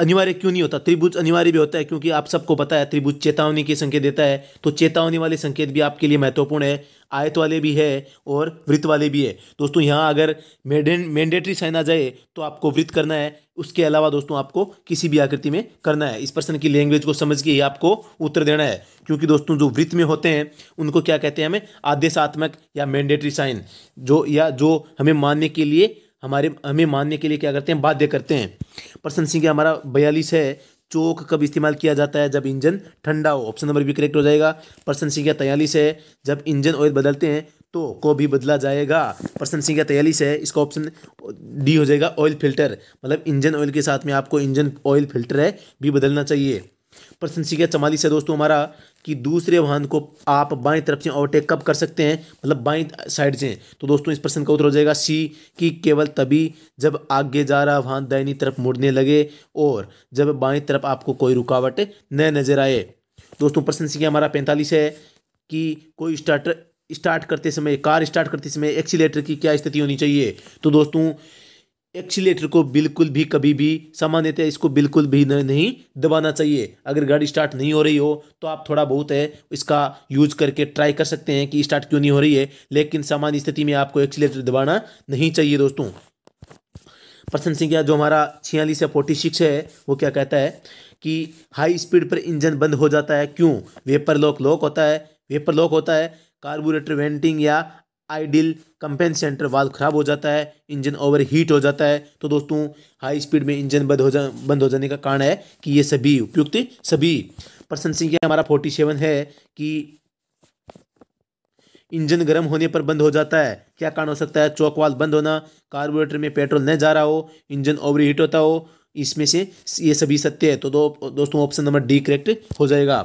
अनिवार्य क्यों नहीं होता त्रिभुज अनिवार्य भी होता है क्योंकि आप सबको पता है त्रिभुज चेतावनी के संकेत देता है तो चेतावनी वाले संकेत भी आपके लिए महत्वपूर्ण है आयत वाले भी है और वृत्त वाले भी है दोस्तों यहाँ अगर मैंडेटरी साइन आ जाए तो आपको वृत्त करना है उसके अलावा दोस्तों आपको किसी भी आकृति में करना है इस पर्सन की लैंग्वेज को समझ के ही आपको उत्तर देना है क्योंकि दोस्तों जो वृत्त में होते हैं उनको क्या कहते हैं हमें आदेशात्मक या मैंडेटरी साइन जो या जो हमें मानने के लिए हमारे हमें मानने के लिए क्या करते हैं बाध्य करते हैं प्रश्न संख्या हमारा बयालीस है चोक कब इस्तेमाल किया जाता है जब इंजन ठंडा हो ऑप्शन नंबर भी करेक्ट हो जाएगा प्रश्न संख्या तयालीस है जब इंजन ऑयल बदलते हैं तो को भी बदला जाएगा प्रश्न संख्या तयालीस है इसका ऑप्शन डी हो जाएगा ऑयल फिल्टर मतलब इंजन ऑयल के साथ में आपको इंजन ऑयल फिल्टर है भी बदलना चाहिए प्रश्न सीखे चवालीस है दोस्तों हमारा कि दूसरे वाहन को आप बाई तरफ से ओवरटेक कब कर सकते हैं मतलब बाई साइड से तो दोस्तों इस प्रश्न का उत्तर हो जाएगा सी कि केवल तभी जब आगे जा रहा वाहन दाहिनी तरफ मुड़ने लगे और जब बाई तरफ आपको कोई रुकावट न नजर आए दोस्तों प्रश्न सीखे हमारा पैंतालीस है कि कोई स्टार्टर स्टार्ट करते समय कार स्टार्ट करते समय एक्सीटर की क्या स्थिति होनी चाहिए तो दोस्तों एक्सीटर को बिल्कुल भी कभी भी सामान्यतः इसको बिल्कुल भी नहीं दबाना चाहिए अगर गाड़ी स्टार्ट नहीं हो रही हो तो आप थोड़ा बहुत है इसका यूज करके ट्राई कर सकते हैं कि स्टार्ट क्यों नहीं हो रही है लेकिन सामान्य स्थिति में आपको एक्सीटर दबाना नहीं चाहिए दोस्तों प्रसन्न सिंह जो हमारा छियालीस या फोर्टी सिक्स है वो क्या कहता है कि हाई स्पीड पर इंजन बंद हो जाता है क्यों वेपर लॉक लॉक होता है वेपर लॉक होता है कार्बोरेटर वेंटिंग या आइडियल कंपेन सेंटर वाल ख़राब हो जाता है इंजन ओवर हीट हो जाता है तो दोस्तों हाई स्पीड में इंजन बंद हो जा बंद हो जाने का कारण है कि ये सभी उपयुक्त सभी प्रश्न संख्या हमारा फोर्टी सेवन है कि इंजन गर्म होने पर बंद हो जाता है क्या कारण हो सकता है चौक वाल बंद होना कार्बोरेटर में पेट्रोल नहीं जा रहा हो इंजन ओवर हीट होता हो इसमें से ये सभी सत्य है तो दो दोस्तों ऑप्शन नंबर डी करेक्ट हो जाएगा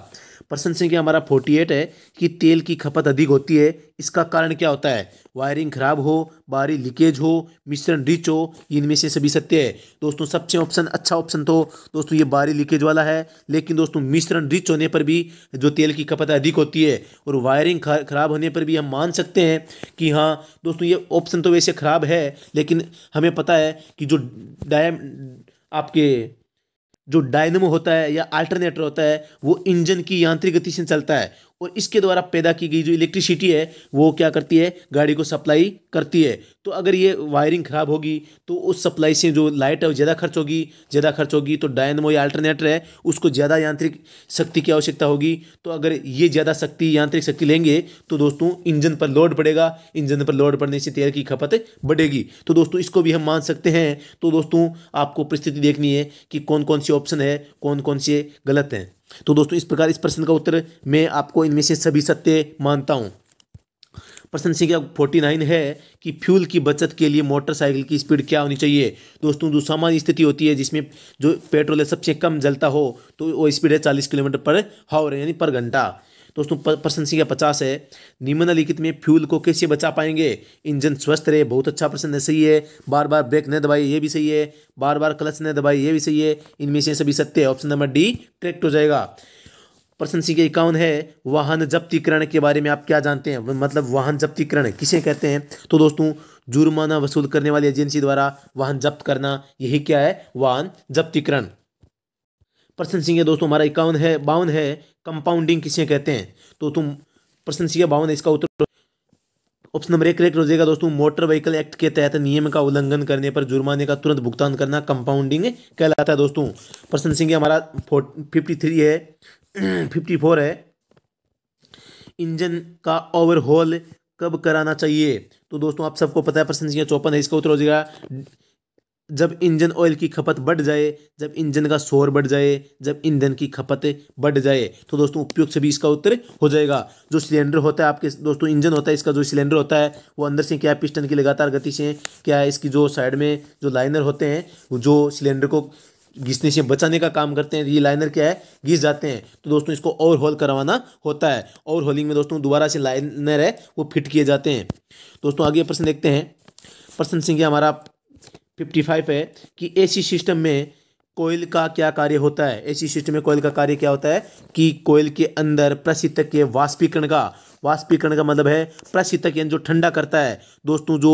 प्रश्न संख्या हमारा फोर्टी एट है कि तेल की खपत अधिक होती है इसका कारण क्या होता है वायरिंग खराब हो बाहरी लीकेज हो मिश्रण रिच हो इनमें से सभी सत्य है दोस्तों सबसे ऑप्शन अच्छा ऑप्शन तो दोस्तों ये बाहरी लीकेज वाला है लेकिन दोस्तों मिश्रण रिच होने पर भी जो तेल की खपत अधिक होती है और वायरिंग खराब होने पर भी हम मान सकते हैं कि हाँ दोस्तों ये ऑप्शन तो वैसे खराब है लेकिन हमें पता है कि जो डायम आपके जो डायनमो होता है या अल्टरनेटर होता है वो इंजन की यांत्रिक गति से चलता है और इसके द्वारा पैदा की गई जो इलेक्ट्रिसिटी है वो क्या करती है गाड़ी को सप्लाई करती है तो अगर ये वायरिंग ख़राब होगी तो उस सप्लाई से जो लाइट है वो ज़्यादा खर्च होगी ज़्यादा खर्च होगी तो डायनमो या अल्टरनेटर है उसको ज़्यादा यांत्रिक शक्ति की आवश्यकता होगी तो अगर ये ज़्यादा शक्ति यांत्रिक शक्ति लेंगे तो दोस्तों इंजन पर लोड पड़ेगा इंजन पर लोड पड़ने से तेल की खपत बढ़ेगी तो दोस्तों इसको भी हम मान सकते हैं तो दोस्तों आपको परिस्थिति देखनी है कि कौन कौन से ऑप्शन है कौन कौन से गलत हैं तो दोस्तों इस प्रकार इस प्रश्न का उत्तर मैं आपको इनमें से सभी सत्य मानता हूँ प्रश्न संख्या फोर्टी नाइन है कि फ्यूल की बचत के लिए मोटरसाइकिल की स्पीड क्या होनी चाहिए दोस्तों जो सामान्य स्थिति होती है जिसमें जो पेट्रोल है सबसे कम जलता हो तो वो स्पीड है चालीस किलोमीटर पर हावर यानी पर घंटा दोस्तों प्रश्न संख्या पचास है निम्नलिखित में फ्यूल को कैसे बचा पाएंगे इंजन स्वस्थ रहे बहुत अच्छा प्रश्न है सही है बार बार ब्रेक न दबाई ये भी सही है बार बार क्लच न दबाई ये भी सही है इनमें से सभी सत्य है ऑप्शन नंबर डी करेक्ट हो जाएगा प्रश्न संख्या इक्यावन है वाहन जब्तीकरण के बारे में आप क्या जानते हैं मतलब वाहन जब्तीकरण किसे कहते हैं तो दोस्तों जुर्माना वसूल करने वाली एजेंसी द्वारा वाहन जब्त करना यही क्या है वाहन जब्तीकरण प्रश्न संख्या दोस्तों हमारा इक्यावन है बावन है कंपाउंडिंग किसे कहते हैं तो तुम प्रश्न संख्या बावन है इसका उत्तर ऑप्शन नंबर एक करेक्ट हो जाएगा दोस्तों मोटर व्हीकल एक्ट के तहत नियम का उल्लंघन करने पर जुर्माने का तुरंत भुगतान करना कंपाउंडिंग कहलाता है दोस्तों प्रसन्न सिंह हमारा फिफ्टी थ्री है फिफ्टी [clears throat] फोर है इंजन का ओवरहॉल कब कराना चाहिए तो दोस्तों आप सबको पता है प्रसन्न सिंह चौपन है इसका उत्तर हो जाएगा जब इंजन ऑयल की खपत बढ़ जाए जब इंजन का शोर बढ़ जाए जब ईंधन की खपत बढ़ जाए तो दोस्तों उपयुक्त से भी इसका उत्तर हो जाएगा जो सिलेंडर होता है आपके दोस्तों इंजन होता है इसका जो सिलेंडर होता है वो अंदर से क्या पिस्टन की लगातार गति से क्या है इसकी जो साइड में जो लाइनर होते हैं जो सिलेंडर को घिसने से बचाने का काम करते हैं ये लाइनर क्या है घिस जाते हैं तो दोस्तों इसको ओवरहॉल करवाना होता है ओवरहॉलिंग में दोस्तों दोबारा से लाइनर है वो फिट किए जाते हैं दोस्तों आगे प्रश्न देखते हैं प्रश्न संख्या हमारा फिफ्टी फाइव है कि एसी सिस्टम में कोयल का क्या कार्य होता है एसी सिस्टम में कोयल का कार्य क्या होता है कि कोयल के अंदर प्रशीतक के वाष्पीकरण का वाष्पीकरण का मतलब है प्रशीतक यानी जो ठंडा करता है दोस्तों जो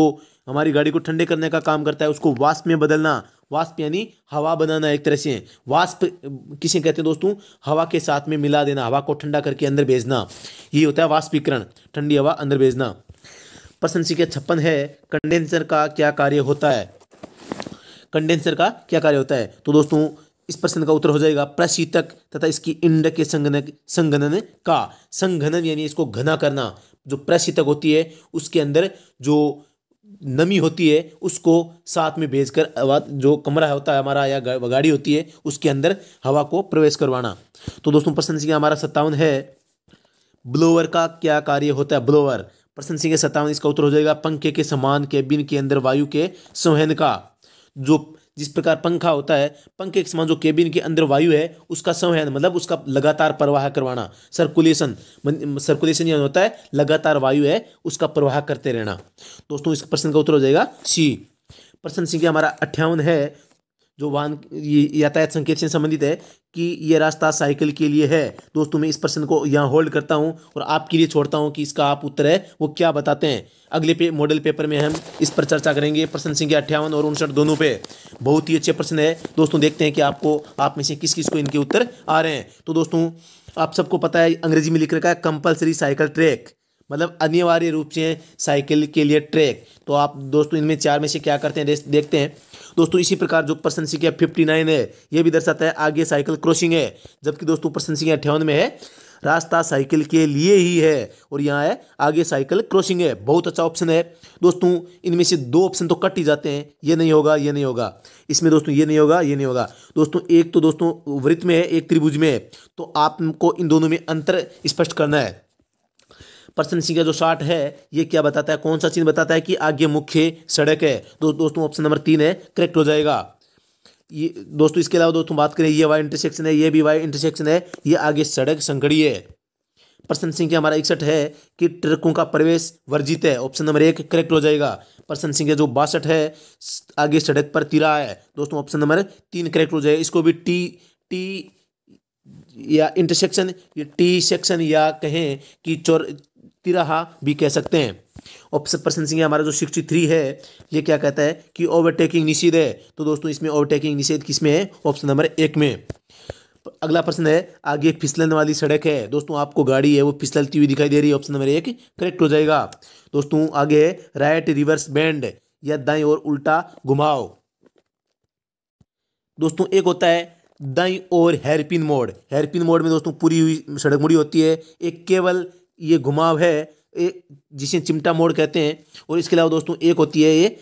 हमारी गाड़ी को ठंडे करने का काम करता है उसको वाष्प में बदलना वाष्प यानी हवा बनाना एक तरह से वाष्प किसे कहते हैं दोस्तों हवा के साथ में मिला देना हवा को ठंडा करके अंदर भेजना ये होता है वाष्पीकरण ठंडी हवा अंदर भेजना प्रश्न संख्या छप्पन है कंडेंसर का क्या कार्य होता है कंडेंसर का क्या कार्य होता है तो दोस्तों इस प्रश्न का उत्तर हो जाएगा प्रशीतक तथा इसकी इंड के संगन संगनन का संघनन यानी इसको घना करना जो प्रशीतक होती है उसके अंदर जो नमी होती है उसको साथ में भेजकर जो कमरा होता है हमारा या गाड़ी होती है उसके अंदर हवा को प्रवेश करवाना तो दोस्तों प्रश्न सिंह हमारा सत्तावन है ब्लोअर का क्या कार्य होता है ब्लोअर प्रश्न सिंह सत्तावन इसका उत्तर हो जाएगा पंखे के समान केबिन के अंदर वायु के सोहन का जो जिस प्रकार पंखा होता है पंखे के समान जो केबिन के अंदर वायु है उसका संवहन मतलब उसका लगातार प्रवाह करवाना सर्कुलेशन सर्कुलेशन यह होता है लगातार वायु है उसका प्रवाह करते रहना दोस्तों इस प्रश्न का उत्तर हो जाएगा सी प्रश्न संख्या हमारा अट्ठावन है जो वाहन यातायात संकेत से संबंधित है कि ये रास्ता साइकिल के लिए है दोस्तों मैं इस प्रश्न को यहाँ होल्ड करता हूँ और आपके लिए छोड़ता हूँ कि इसका आप उत्तर है वो क्या बताते हैं अगले पे मॉडल पेपर में हम इस पर चर्चा करेंगे प्रश्न संख्या अट्ठावन और उनसठ दोनों पे बहुत ही अच्छे प्रश्न है दोस्तों देखते हैं कि आपको आप में से किस किस को इनके उत्तर आ रहे हैं तो दोस्तों आप सबको पता है अंग्रेजी में लिख रखा है कंपल्सरी साइकिल ट्रैक मतलब अनिवार्य रूप से साइकिल के लिए ट्रैक तो आप दोस्तों इनमें चार में से क्या करते हैं देखते हैं दोस्तों इसी प्रकार जो प्रश्न संख्या फिफ्टी नाइन है ये भी दर्शाता है आगे साइकिल क्रॉसिंग है जबकि दोस्तों प्रश्न संख्या अट्ठावन में है रास्ता साइकिल के लिए ही है और यहाँ है आगे साइकिल क्रॉसिंग है बहुत अच्छा ऑप्शन है दोस्तों इनमें से दो ऑप्शन तो कट ही जाते हैं ये नहीं होगा ये नहीं होगा इसमें दोस्तों ये नहीं होगा ये नहीं होगा दोस्तों एक तो दोस्तों वृत्त में है एक त्रिभुज में है तो आपको इन दोनों में अंतर स्पष्ट करना है प्रश्न संख्या जो साठ है ये क्या बताता है कौन सा चिन्ह बताता है कि आगे मुख्य सड़क है तो दोस्तों ऑप्शन नंबर तीन है करेक्ट हो जाएगा ये दोस्तों इसके अलावा दोस्तों बात करें ये वाई इंटरसेक्शन है ये भी वाई इंटरसेक्शन है ये आगे सड़क संकड़ी है प्रश्न संख्या हमारा इकसठ है कि ट्रकों का प्रवेश वर्जित है ऑप्शन नंबर एक करेक्ट हो जाएगा प्रश्न संख्या जो बासठ है आगे सड़क पर तिरा है दोस्तों ऑप्शन नंबर तीन करेक्ट हो जाएगा इसको भी टी टी या इंटरसेक्शन ये टी सेक्शन या कहें कि चौर तिराहा भी कह सकते हैं ऑप्शन प्रश्न सिंह हमारा जो सिक्सटी थ्री है ये क्या कहता है कि ओवरटेकिंग निषेध है तो दोस्तों इसमें ओवरटेकिंग निषेध किस में है ऑप्शन नंबर एक में अगला प्रश्न है आगे फिसलन वाली सड़क है दोस्तों आपको गाड़ी है वो फिसलती हुई दिखाई दे रही है ऑप्शन नंबर एक करेक्ट हो जाएगा दोस्तों आगे है राइट रिवर्स बैंड या दाई और उल्टा घुमाओ दोस्तों एक होता है दाई और हेयरपिन मोड हेयरपिन मोड में दोस्तों पूरी हुई सड़क मुड़ी होती है एक केवल ये घुमाव है ये जिसे चिमटा मोड़ कहते हैं और इसके अलावा दोस्तों एक होती है ये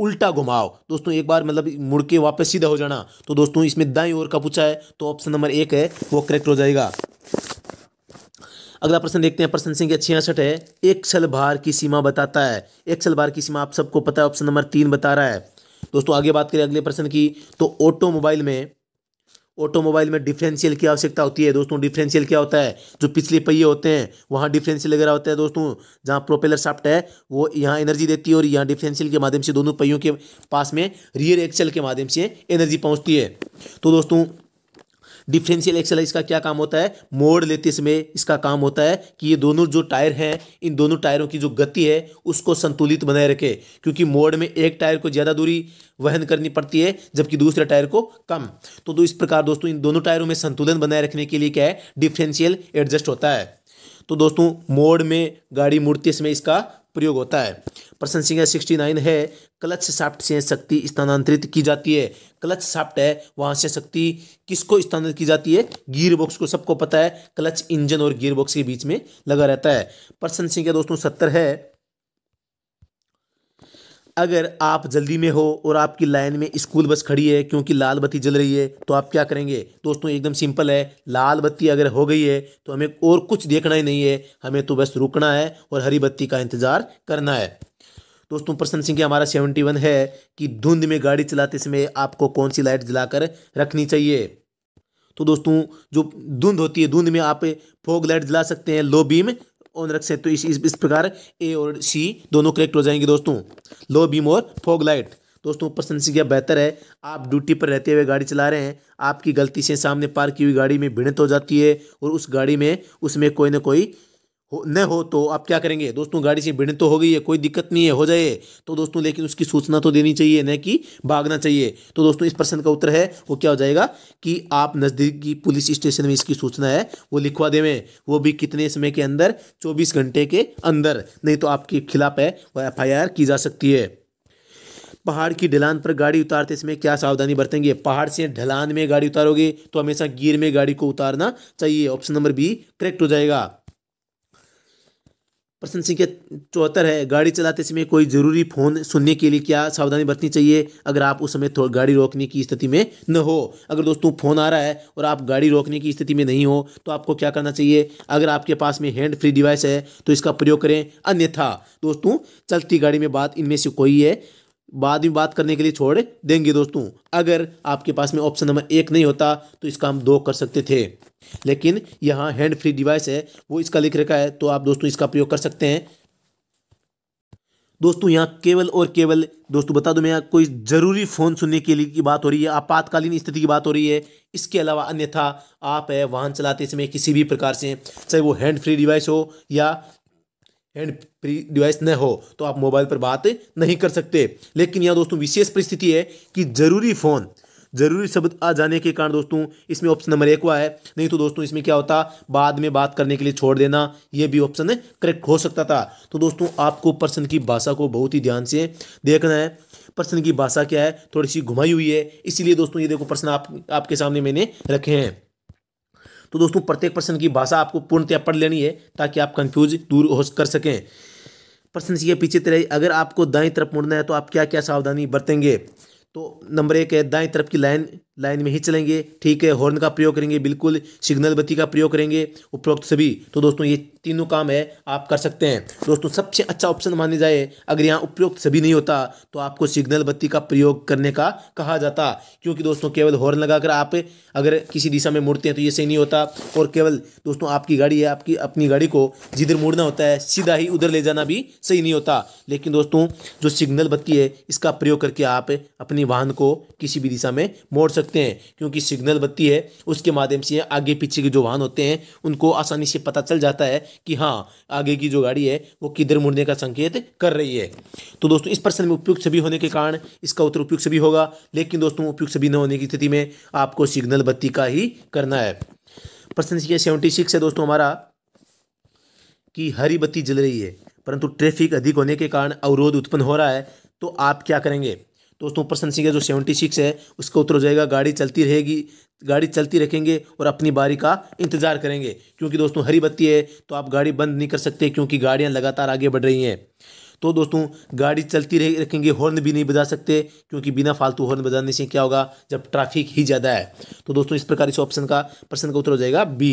उल्टा घुमाव दोस्तों एक बार मतलब मुड़ के वापस सीधा हो जाना तो दोस्तों इसमें दाई ओर का पूछा है तो ऑप्शन नंबर एक है वो करेक्ट हो जाएगा अगला प्रश्न देखते हैं प्रश्न संख्या छियासठ है एक्सल भार की सीमा बताता है एक्सल भार की सीमा आप सबको पता है ऑप्शन नंबर तीन बता रहा है दोस्तों आगे बात करें अगले प्रश्न की तो ऑटोमोबाइल में ऑटोमोबाइल में डिफरेंशियल की आवश्यकता होती है दोस्तों डिफरेंशियल क्या होता है जो पिछले पहिए होते हैं वहाँ डिफरेंशियल वगैरह होता है दोस्तों जहाँ प्रोपेलर साफ्ट है वो यहाँ एनर्जी देती है और यहाँ डिफरेंशियल के माध्यम से दोनों पहियों के पास में रियर एक्सल के माध्यम से एनर्जी पहुँचती है तो दोस्तों डिफरेंशियल एक्सरसाइज का क्या काम होता है मोड़ लेते समय इसका काम होता है कि ये दोनों जो टायर हैं इन दोनों टायरों की जो गति है उसको संतुलित बनाए रखे क्योंकि मोड़ में एक टायर को ज़्यादा दूरी वहन करनी पड़ती है जबकि दूसरे टायर को कम तो, तो इस प्रकार दोस्तों इन दोनों टायरों में संतुलन बनाए रखने के लिए क्या है डिफ्रेंशियल एडजस्ट होता है तो दोस्तों मोड़ में गाड़ी मुड़ते समय इसका प्रयोग होता है प्रश्न संख्या सिक्सटी नाइन है क्लच साफ्ट से शक्ति स्थानांतरित की जाती है क्लच साफ्ट है वहाँ से शक्ति किसको स्थानांतरित की जाती है गियर बॉक्स को सबको पता है क्लच इंजन और गियर बॉक्स के बीच में लगा रहता है प्रश्न संख्या दोस्तों सत्तर है अगर आप जल्दी में हो और आपकी लाइन में स्कूल बस खड़ी है क्योंकि लाल बत्ती जल रही है तो आप क्या करेंगे दोस्तों एकदम सिंपल है लाल बत्ती अगर हो गई है तो हमें और कुछ देखना ही नहीं है हमें तो बस रुकना है और हरी बत्ती का इंतज़ार करना है दोस्तों प्रसन्न सिंह हमारा सेवेंटी वन है कि धुंध में गाड़ी चलाते समय आपको कौन सी लाइट जलाकर रखनी चाहिए तो दोस्तों जो धुंध होती है धुंध में आप फोग लाइट जला सकते हैं लो बीम ऑन रख सकते हो इस, इस प्रकार ए और सी दोनों करेक्ट हो जाएंगे दोस्तों लो बीम और फोग लाइट दोस्तों ऊपर संख्या बेहतर है आप ड्यूटी पर रहते हुए गाड़ी चला रहे हैं आपकी गलती से सामने पार्क की हुई गाड़ी में भिड़त हो जाती है और उस गाड़ी में उसमें कोई ना कोई हो न हो तो आप क्या करेंगे दोस्तों गाड़ी से भिड़न तो हो गई है कोई दिक्कत नहीं है हो जाए तो दोस्तों लेकिन उसकी सूचना तो देनी चाहिए न कि भागना चाहिए तो दोस्तों इस प्रश्न का उत्तर है वो क्या हो जाएगा कि आप नज़दीकी पुलिस स्टेशन में इसकी सूचना है वो लिखवा देवें वो भी कितने समय के अंदर चौबीस घंटे के अंदर नहीं तो आपके खिलाफ है वह एफ की जा सकती है पहाड़ की ढलान पर गाड़ी उतारते समय क्या सावधानी बरतेंगे पहाड़ से ढलान में गाड़ी उतारोगे तो हमेशा गिर में गाड़ी को उतारना चाहिए ऑप्शन नंबर बी करेक्ट हो जाएगा प्रश्न संख्या चौहत्तर है गाड़ी चलाते समय कोई ज़रूरी फ़ोन सुनने के लिए क्या सावधानी बरतनी चाहिए अगर आप उस समय गाड़ी रोकने की स्थिति में न हो अगर दोस्तों फ़ोन आ रहा है और आप गाड़ी रोकने की स्थिति में नहीं हो तो आपको क्या करना चाहिए अगर आपके पास में हैंड फ्री डिवाइस है तो इसका प्रयोग करें अन्यथा दोस्तों चलती गाड़ी में बात इनमें से कोई है बाद में बात करने के लिए छोड़ देंगे दोस्तों अगर आपके पास में ऑप्शन नंबर एक नहीं होता तो इसका हम दो कर सकते थे लेकिन यहाँ हैंड फ्री डिवाइस है वो इसका लिख रखा है तो आप दोस्तों इसका प्रयोग कर सकते हैं दोस्तों यहाँ केवल और केवल दोस्तों बता दो मैं यहाँ कोई ज़रूरी फ़ोन सुनने के लिए की बात हो रही है आपातकालीन स्थिति की बात हो रही है इसके अलावा अन्यथा आप है वाहन चलाते समय किसी भी प्रकार से चाहे वो हैंड फ्री डिवाइस हो या हैंड फ्री डिवाइस न हो तो आप मोबाइल पर बात नहीं कर सकते लेकिन यहाँ दोस्तों विशेष परिस्थिति है कि ज़रूरी फ़ोन जरूरी शब्द आ जाने के कारण दोस्तों इसमें ऑप्शन नंबर एक हुआ है नहीं तो दोस्तों इसमें क्या होता बाद में बात करने के लिए छोड़ देना ये भी ऑप्शन करेक्ट हो सकता था तो दोस्तों आपको प्रश्न की भाषा को बहुत ही ध्यान से देखना है प्रश्न की भाषा क्या है थोड़ी सी घुमाई हुई है इसीलिए दोस्तों ये देखो प्रश्न आप आपके सामने मैंने रखे हैं तो दोस्तों प्रत्येक प्रश्न की भाषा आपको पूर्णतया पढ़ लेनी है ताकि आप कंफ्यूज दूर हो कर सकें प्रश्न के पीछे तरह अगर आपको दाएं तरफ मुड़ना है तो आप क्या क्या सावधानी बरतेंगे तो नंबर एक है दाएँ तरफ की लाइन लाइन में ही चलेंगे ठीक है हॉर्न का प्रयोग करेंगे बिल्कुल सिग्नल बत्ती का प्रयोग करेंगे उपरोक्त सभी तो दोस्तों ये तीनों काम है आप कर सकते हैं दोस्तों सबसे अच्छा ऑप्शन माने जाए अगर यहाँ उपयुक्त सभी नहीं होता तो आपको सिग्नल बत्ती का प्रयोग करने का कहा जाता क्योंकि दोस्तों केवल हॉर्न लगाकर आप अगर किसी दिशा में मुड़ते हैं तो ये सही नहीं होता और केवल दोस्तों आपकी गाड़ी है आपकी अपनी गाड़ी को जिधर मुड़ना होता है सीधा ही उधर ले जाना भी सही नहीं होता लेकिन दोस्तों जो सिग्नल बत्ती है इसका प्रयोग करके आप अपने वाहन को किसी भी दिशा में मोड़ सकते सकते हैं क्योंकि सिग्नल बत्ती है उसके माध्यम से आगे पीछे के जो वाहन होते हैं उनको आसानी से पता चल जाता है कि हाँ आगे की जो गाड़ी है वो किधर मुड़ने का संकेत कर रही है तो दोस्तों इस प्रश्न में उपयुक्त सभी होने के कारण इसका उत्तर उपयुक्त सभी होगा लेकिन दोस्तों उपयुक्त सभी न होने की स्थिति में आपको सिग्नल बत्ती का ही करना है प्रश्न सेवेंटी सिक्स है दोस्तों हमारा कि हरी बत्ती जल रही है परंतु ट्रैफिक अधिक होने के कारण अवरोध उत्पन्न हो रहा है तो आप क्या करेंगे दोस्तों प्रश्न संख्या जो सेवेंटी सिक्स है उसका उत्तर हो जाएगा गाड़ी चलती रहेगी गाड़ी चलती रखेंगे और अपनी बारी का इंतजार करेंगे क्योंकि दोस्तों हरी बत्ती है तो आप गाड़ी बंद नहीं कर सकते क्योंकि गाड़ियाँ लगातार आगे बढ़ रही हैं तो दोस्तों गाड़ी चलती रह रखेंगे हॉर्न भी नहीं बजा सकते क्योंकि बिना फालतू हॉर्न बजाने से क्या होगा जब ट्रैफिक ही ज़्यादा है तो दोस्तों इस प्रकार इस ऑप्शन का प्रश्न का उत्तर हो जाएगा बी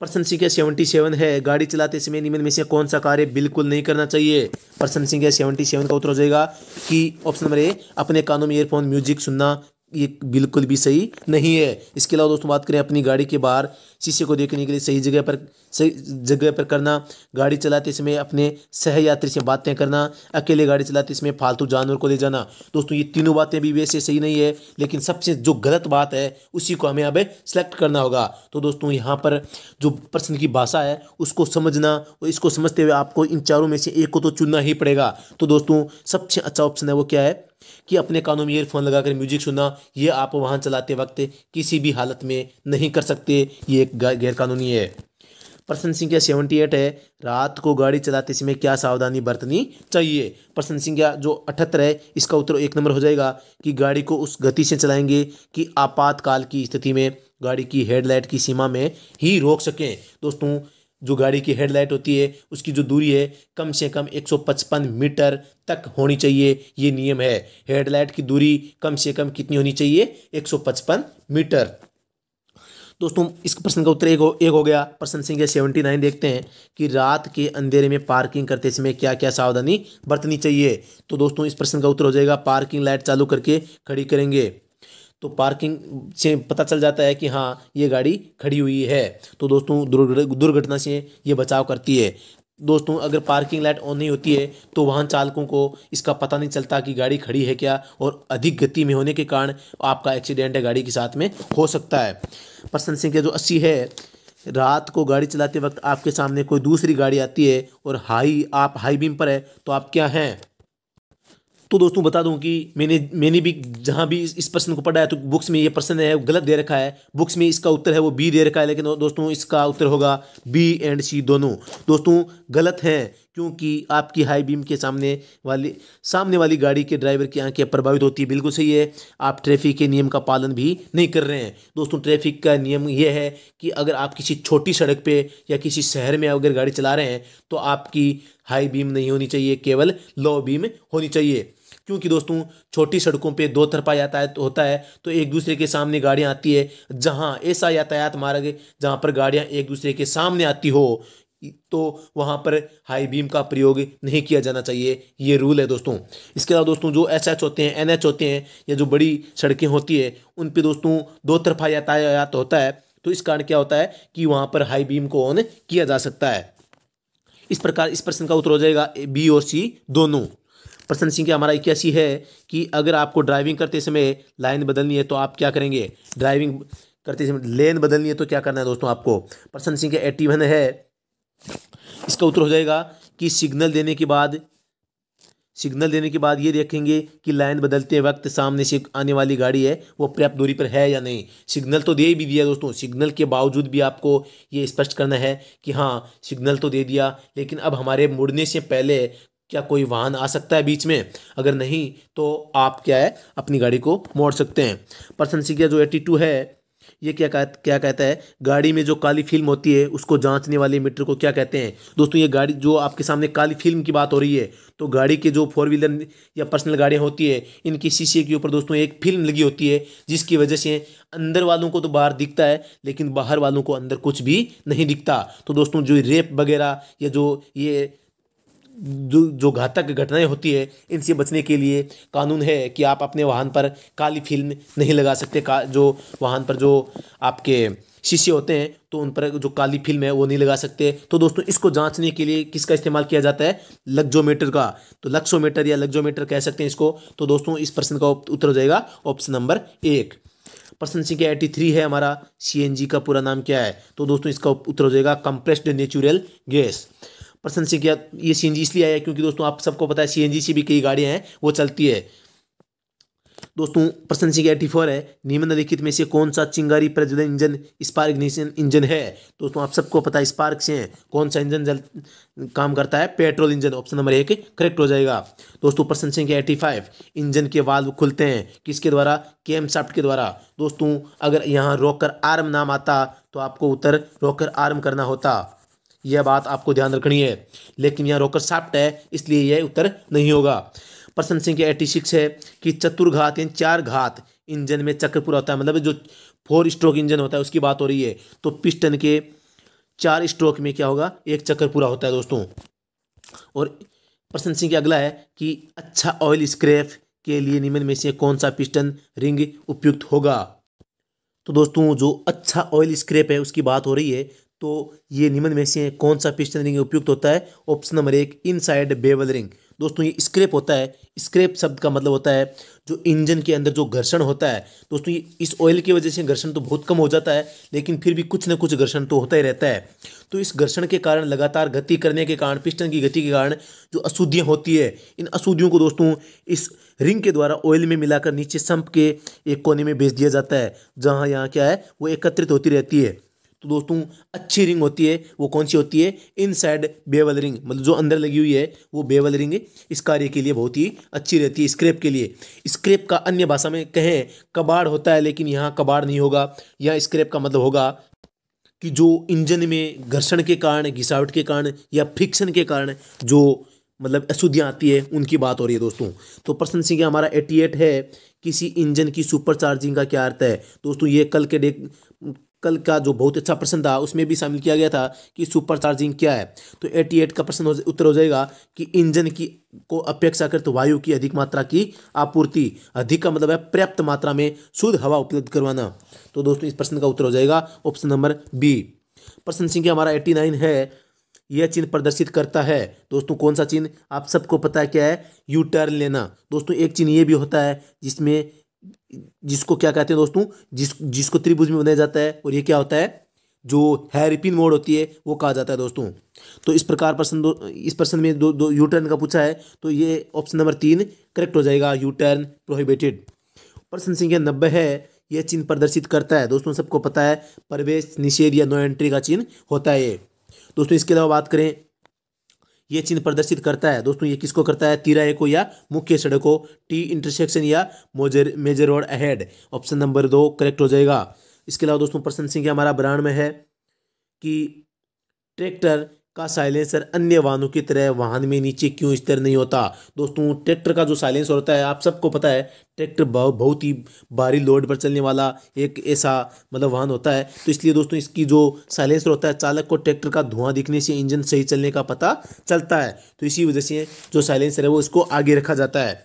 प्रश्न संख्या सेवेंटी सेवन है गाड़ी चलाते समय निम्न में से कौन सा कार्य बिल्कुल नहीं करना चाहिए प्रश्न संख्या सेवेंटी सेवन का उत्तर हो जाएगा कि ऑप्शन नंबर ए अपने कानों में ईयरफोन म्यूजिक सुनना ये बिल्कुल भी सही नहीं है इसके अलावा दोस्तों बात करें अपनी गाड़ी के बाहर शीशे को देखने के लिए सही जगह पर सही जगह पर करना गाड़ी चलाते समय अपने सह यात्री से बातें करना अकेले गाड़ी चलाते समय फालतू जानवर को ले जाना दोस्तों ये तीनों बातें भी वैसे सही नहीं है लेकिन सबसे जो गलत बात है उसी को हमें अब सेलेक्ट करना होगा तो दोस्तों यहाँ पर जो प्रश्न की भाषा है उसको समझना और इसको समझते हुए आपको इन चारों में से एक को तो चुनना ही पड़ेगा तो दोस्तों सबसे अच्छा ऑप्शन है वो क्या है कि अपने कानों में ईयरफोन लगाकर म्यूजिक सुनना ये आप वाहन चलाते वक्त किसी भी हालत में नहीं कर सकते ये गैरकानूनी है प्रश्न संख्या सेवेंटी एट है रात को गाड़ी चलाते समय क्या सावधानी बरतनी चाहिए प्रश्न संख्या जो अठहत्तर है इसका उत्तर एक नंबर हो जाएगा कि गाड़ी को उस गति से चलाएंगे कि आपातकाल की स्थिति में गाड़ी की हेडलाइट की सीमा में ही रोक सकें दोस्तों जो गाड़ी की हेडलाइट होती है उसकी जो दूरी है कम से कम 155 मीटर तक होनी चाहिए ये नियम है हेडलाइट की दूरी कम से कम कितनी होनी चाहिए 155 मीटर दोस्तों इस प्रश्न का उत्तर एक हो एक हो गया प्रश्न संख्या सेवेंटी नाइन देखते हैं कि रात के अंधेरे में पार्किंग करते समय क्या क्या सावधानी बरतनी चाहिए तो दोस्तों इस प्रश्न का उत्तर हो जाएगा पार्किंग लाइट चालू करके खड़ी करेंगे तो पार्किंग से पता चल जाता है कि हाँ ये गाड़ी खड़ी हुई है तो दोस्तों दुर्घटना से ये बचाव करती है दोस्तों अगर पार्किंग लाइट ऑन नहीं होती है तो वाहन चालकों को इसका पता नहीं चलता कि गाड़ी खड़ी है क्या और अधिक गति में होने के कारण आपका एक्सीडेंट है गाड़ी के साथ में हो सकता है प्रश्न संख्या जो अस्सी है रात को गाड़ी चलाते वक्त आपके सामने कोई दूसरी गाड़ी आती है और हाई आप हाई बीम पर है तो आप क्या हैं तो दोस्तों बता दूं कि मैंने मैंने भी जहां भी इस प्रश्न को पढ़ा है तो बुक्स में ये प्रश्न है गलत दे रखा है बुक्स में इसका उत्तर है वो बी दे रखा है लेकिन दोस्तों इसका उत्तर होगा बी एंड सी दोनों दोस्तों गलत है क्योंकि आपकी हाई बीम के सामने वाली सामने वाली गाड़ी के ड्राइवर की आंखें प्रभावित होती है बिल्कुल सही है आप ट्रैफिक के नियम का पालन भी नहीं कर रहे हैं दोस्तों ट्रैफिक का नियम यह है कि अगर आप किसी छोटी सड़क पे या किसी शहर में अगर गाड़ी चला रहे हैं तो आपकी हाई बीम नहीं होनी चाहिए केवल लो बीम होनी चाहिए क्योंकि दोस्तों छोटी सड़कों पे दो तरफा यातायात होता है तो एक दूसरे के सामने गाड़ियाँ आती है जहाँ ऐसा यातायात मार्ग जहाँ पर गाड़ियाँ एक दूसरे के सामने आती हो तो वहाँ पर हाई बीम का प्रयोग नहीं किया जाना चाहिए ये रूल है दोस्तों इसके अलावा दोस्तों जो एस एच होते हैं एन एच होते हैं या जो बड़ी सड़कें होती है उन पर दोस्तों दो तरफा यातायात होता है तो इस कारण क्या होता है कि वहाँ पर हाई बीम को ऑन किया जा सकता है इस प्रकार इस प्रश्न का उत्तर हो जाएगा बी और सी दोनों प्रश्न सिंह हमारा इक्यासी है कि अगर आपको ड्राइविंग करते समय लाइन बदलनी है तो आप क्या करेंगे ड्राइविंग करते समय लेन बदलनी है तो क्या करना है दोस्तों आपको प्रश्न सिंह का एट्टी वन है इसका उत्तर हो जाएगा कि सिग्नल देने के बाद सिग्नल देने के बाद ये देखेंगे कि लाइन बदलते वक्त सामने से आने वाली गाड़ी है वो पर्याप्त दूरी पर है या नहीं सिग्नल तो दे भी दिया दोस्तों सिग्नल के बावजूद भी आपको ये स्पष्ट करना है कि हाँ सिग्नल तो दे दिया लेकिन अब हमारे मुड़ने से पहले क्या कोई वाहन आ सकता है बीच में अगर नहीं तो आप क्या है अपनी गाड़ी को मोड़ सकते हैं प्रश्न संख्या जो एट्टी टू है ये क्या कह, क्या कहता है गाड़ी में जो काली फिल्म होती है उसको जांचने वाले मीटर को क्या कहते हैं दोस्तों ये गाड़ी जो आपके सामने काली फिल्म की बात हो रही है तो गाड़ी के जो फोर व्हीलर या पर्सनल गाड़ियाँ होती है इनकी शीशे के ऊपर दोस्तों एक फिल्म लगी होती है जिसकी वजह से अंदर वालों को तो बाहर दिखता है लेकिन बाहर वालों को अंदर कुछ भी नहीं दिखता तो दोस्तों जो रेप वगैरह या जो ये जो जो घातक घटनाएं होती है इनसे बचने के लिए कानून है कि आप अपने वाहन पर काली फिल्म नहीं लगा सकते का जो वाहन पर जो आपके शीशे होते हैं तो उन पर जो काली फिल्म है वो नहीं लगा सकते तो दोस्तों इसको जांचने के लिए किसका इस्तेमाल किया जाता है लग्जोमीटर का तो लक्सोमीटर या लग्जोमीटर कह सकते हैं इसको तो दोस्तों इस प्रश्न का उत्तर हो जाएगा ऑप्शन नंबर एक प्रश्न संख्या एटी थ्री है हमारा सी का पूरा नाम क्या है तो दोस्तों इसका उत्तर हो जाएगा कंप्रेस्ड नेचुरल गैस प्रसन्न से किया ये सी इसलिए आया क्योंकि दोस्तों आप सबको पता है सी से भी कई गाड़ियाँ हैं वो चलती है दोस्तों प्रश्न संख्या एटी फोर है निम्नलिखित में से कौन सा चिंगारी प्रज्वलन इंजन स्पार्क इग्निशन इंजन है दोस्तों आप सबको पता है स्पार्क से कौन सा इंजन जल काम करता है पेट्रोल इंजन ऑप्शन नंबर एक करेक्ट हो जाएगा दोस्तों प्रश्न संख्या एटी फाइव इंजन के वाल्व खुलते हैं किसके द्वारा एम साफ्ट के द्वारा दोस्तों अगर यहाँ रोकर आर्म नाम आता तो आपको उत्तर रोकर आर्म करना होता यह बात आपको ध्यान रखनी है लेकिन यह रोकर साप्ट है इसलिए यह उत्तर नहीं होगा प्रश्न संख्या एटी सिक्स है कि चतुर्घात यानी चार घात इंजन में चक्र पूरा होता है मतलब जो फोर स्ट्रोक इंजन होता है उसकी बात हो रही है तो पिस्टन के चार स्ट्रोक में क्या होगा एक चक्र पूरा होता है दोस्तों और प्रश्न संख्या अगला है कि अच्छा ऑयल स्क्रैप के लिए निम्न में से कौन सा पिस्टन रिंग उपयुक्त होगा तो दोस्तों जो अच्छा ऑयल स्क्रैप है उसकी बात हो रही है तो ये निम्न में से कौन सा पिस्टन रिंग उपयुक्त होता है ऑप्शन नंबर एक इनसाइड बेवल रिंग दोस्तों ये स्क्रेप होता है स्क्रेप शब्द का मतलब होता है जो इंजन के अंदर जो घर्षण होता है दोस्तों ये इस ऑयल की वजह से घर्षण तो बहुत कम हो जाता है लेकिन फिर भी कुछ ना कुछ घर्षण तो होता ही रहता है तो इस घर्षण के कारण लगातार गति करने के कारण पिस्टन की गति के कारण जो अशुद्धियाँ होती है इन अशुद्धियों को दोस्तों इस रिंग के द्वारा ऑयल में मिलाकर नीचे संप के एक कोने में बेच दिया जाता है जहाँ यहाँ क्या है वो एकत्रित होती रहती है तो दोस्तों अच्छी रिंग होती है वो कौन सी होती है इनसाइड बेवल रिंग मतलब जो अंदर लगी हुई है वो बेवल रिंग इस कार्य के लिए बहुत ही अच्छी रहती है स्क्रैप के लिए स्क्रैप का अन्य भाषा में कहें कबाड़ होता है लेकिन यहाँ कबाड़ नहीं होगा यहाँ स्क्रैप का मतलब होगा कि जो इंजन में घर्षण के कारण घिसावट के कारण या फ्रिक्शन के कारण जो मतलब अशुद्धियाँ आती है उनकी बात हो रही है दोस्तों तो प्रश्न सिंह हमारा एटी एट है किसी इंजन की सुपर चार्जिंग का क्या अर्थ है दोस्तों ये कल के डे कल का जो बहुत अच्छा प्रश्न था उसमें भी शामिल किया गया था कि सुपर चार्जिंग क्या है तो 88 का प्रश्न उत्तर हो जाएगा कि इंजन की को अपेक्षाकृत वायु की अधिक मात्रा की आपूर्ति अधिक का मतलब है पर्याप्त मात्रा में शुद्ध हवा उपलब्ध करवाना तो दोस्तों इस प्रश्न का उत्तर हो जाएगा ऑप्शन नंबर बी प्रश्न संख्या हमारा एट्टी है यह चिन्ह प्रदर्शित करता है दोस्तों कौन सा चिन्ह आप सबको पता है क्या है यू टर्न लेना दोस्तों एक चिन्ह ये भी होता है जिसमें जिसको क्या कहते हैं दोस्तों जिस जिसको त्रिभुज में बनाया जाता है और ये क्या होता है जो हैरिपिन मोड होती है वो कहा जाता है दोस्तों तो इस प्रकार प्रश्न इस प्रश्न में दो, दो यू टर्न का पूछा है तो ये ऑप्शन नंबर तीन करेक्ट हो जाएगा यू टर्न प्रोहिबिटेड प्रश्न संख्या नब्बे है यह चिन्ह प्रदर्शित करता है दोस्तों सबको पता है प्रवेश निषेध या नो एंट्री का चिन्ह होता है ये दोस्तों इसके अलावा बात करें ये चिन्ह प्रदर्शित करता है दोस्तों ये किसको करता है तिराए को या मुख्य सड़क को टी इंटरसेक्शन या मोजर major road ahead option number दो करेक्ट हो जाएगा इसके अलावा दोस्तों प्रश्न सिंह हमारा ब्रांड में है कि ट्रैक्टर का साइलेंसर अन्य वाहनों की तरह वाहन में नीचे क्यों स्थिर नहीं होता दोस्तों ट्रैक्टर का जो साइलेंसर होता है आप सबको पता है ट्रैक्टर बहुत ही भारी लोड पर चलने वाला एक ऐसा मतलब वाहन होता है तो इसलिए दोस्तों इसकी जो साइलेंसर होता है चालक को ट्रैक्टर का धुआं दिखने से इंजन सही चलने का पता चलता है तो इसी वजह से जो साइलेंसर है वो इसको आगे रखा जाता है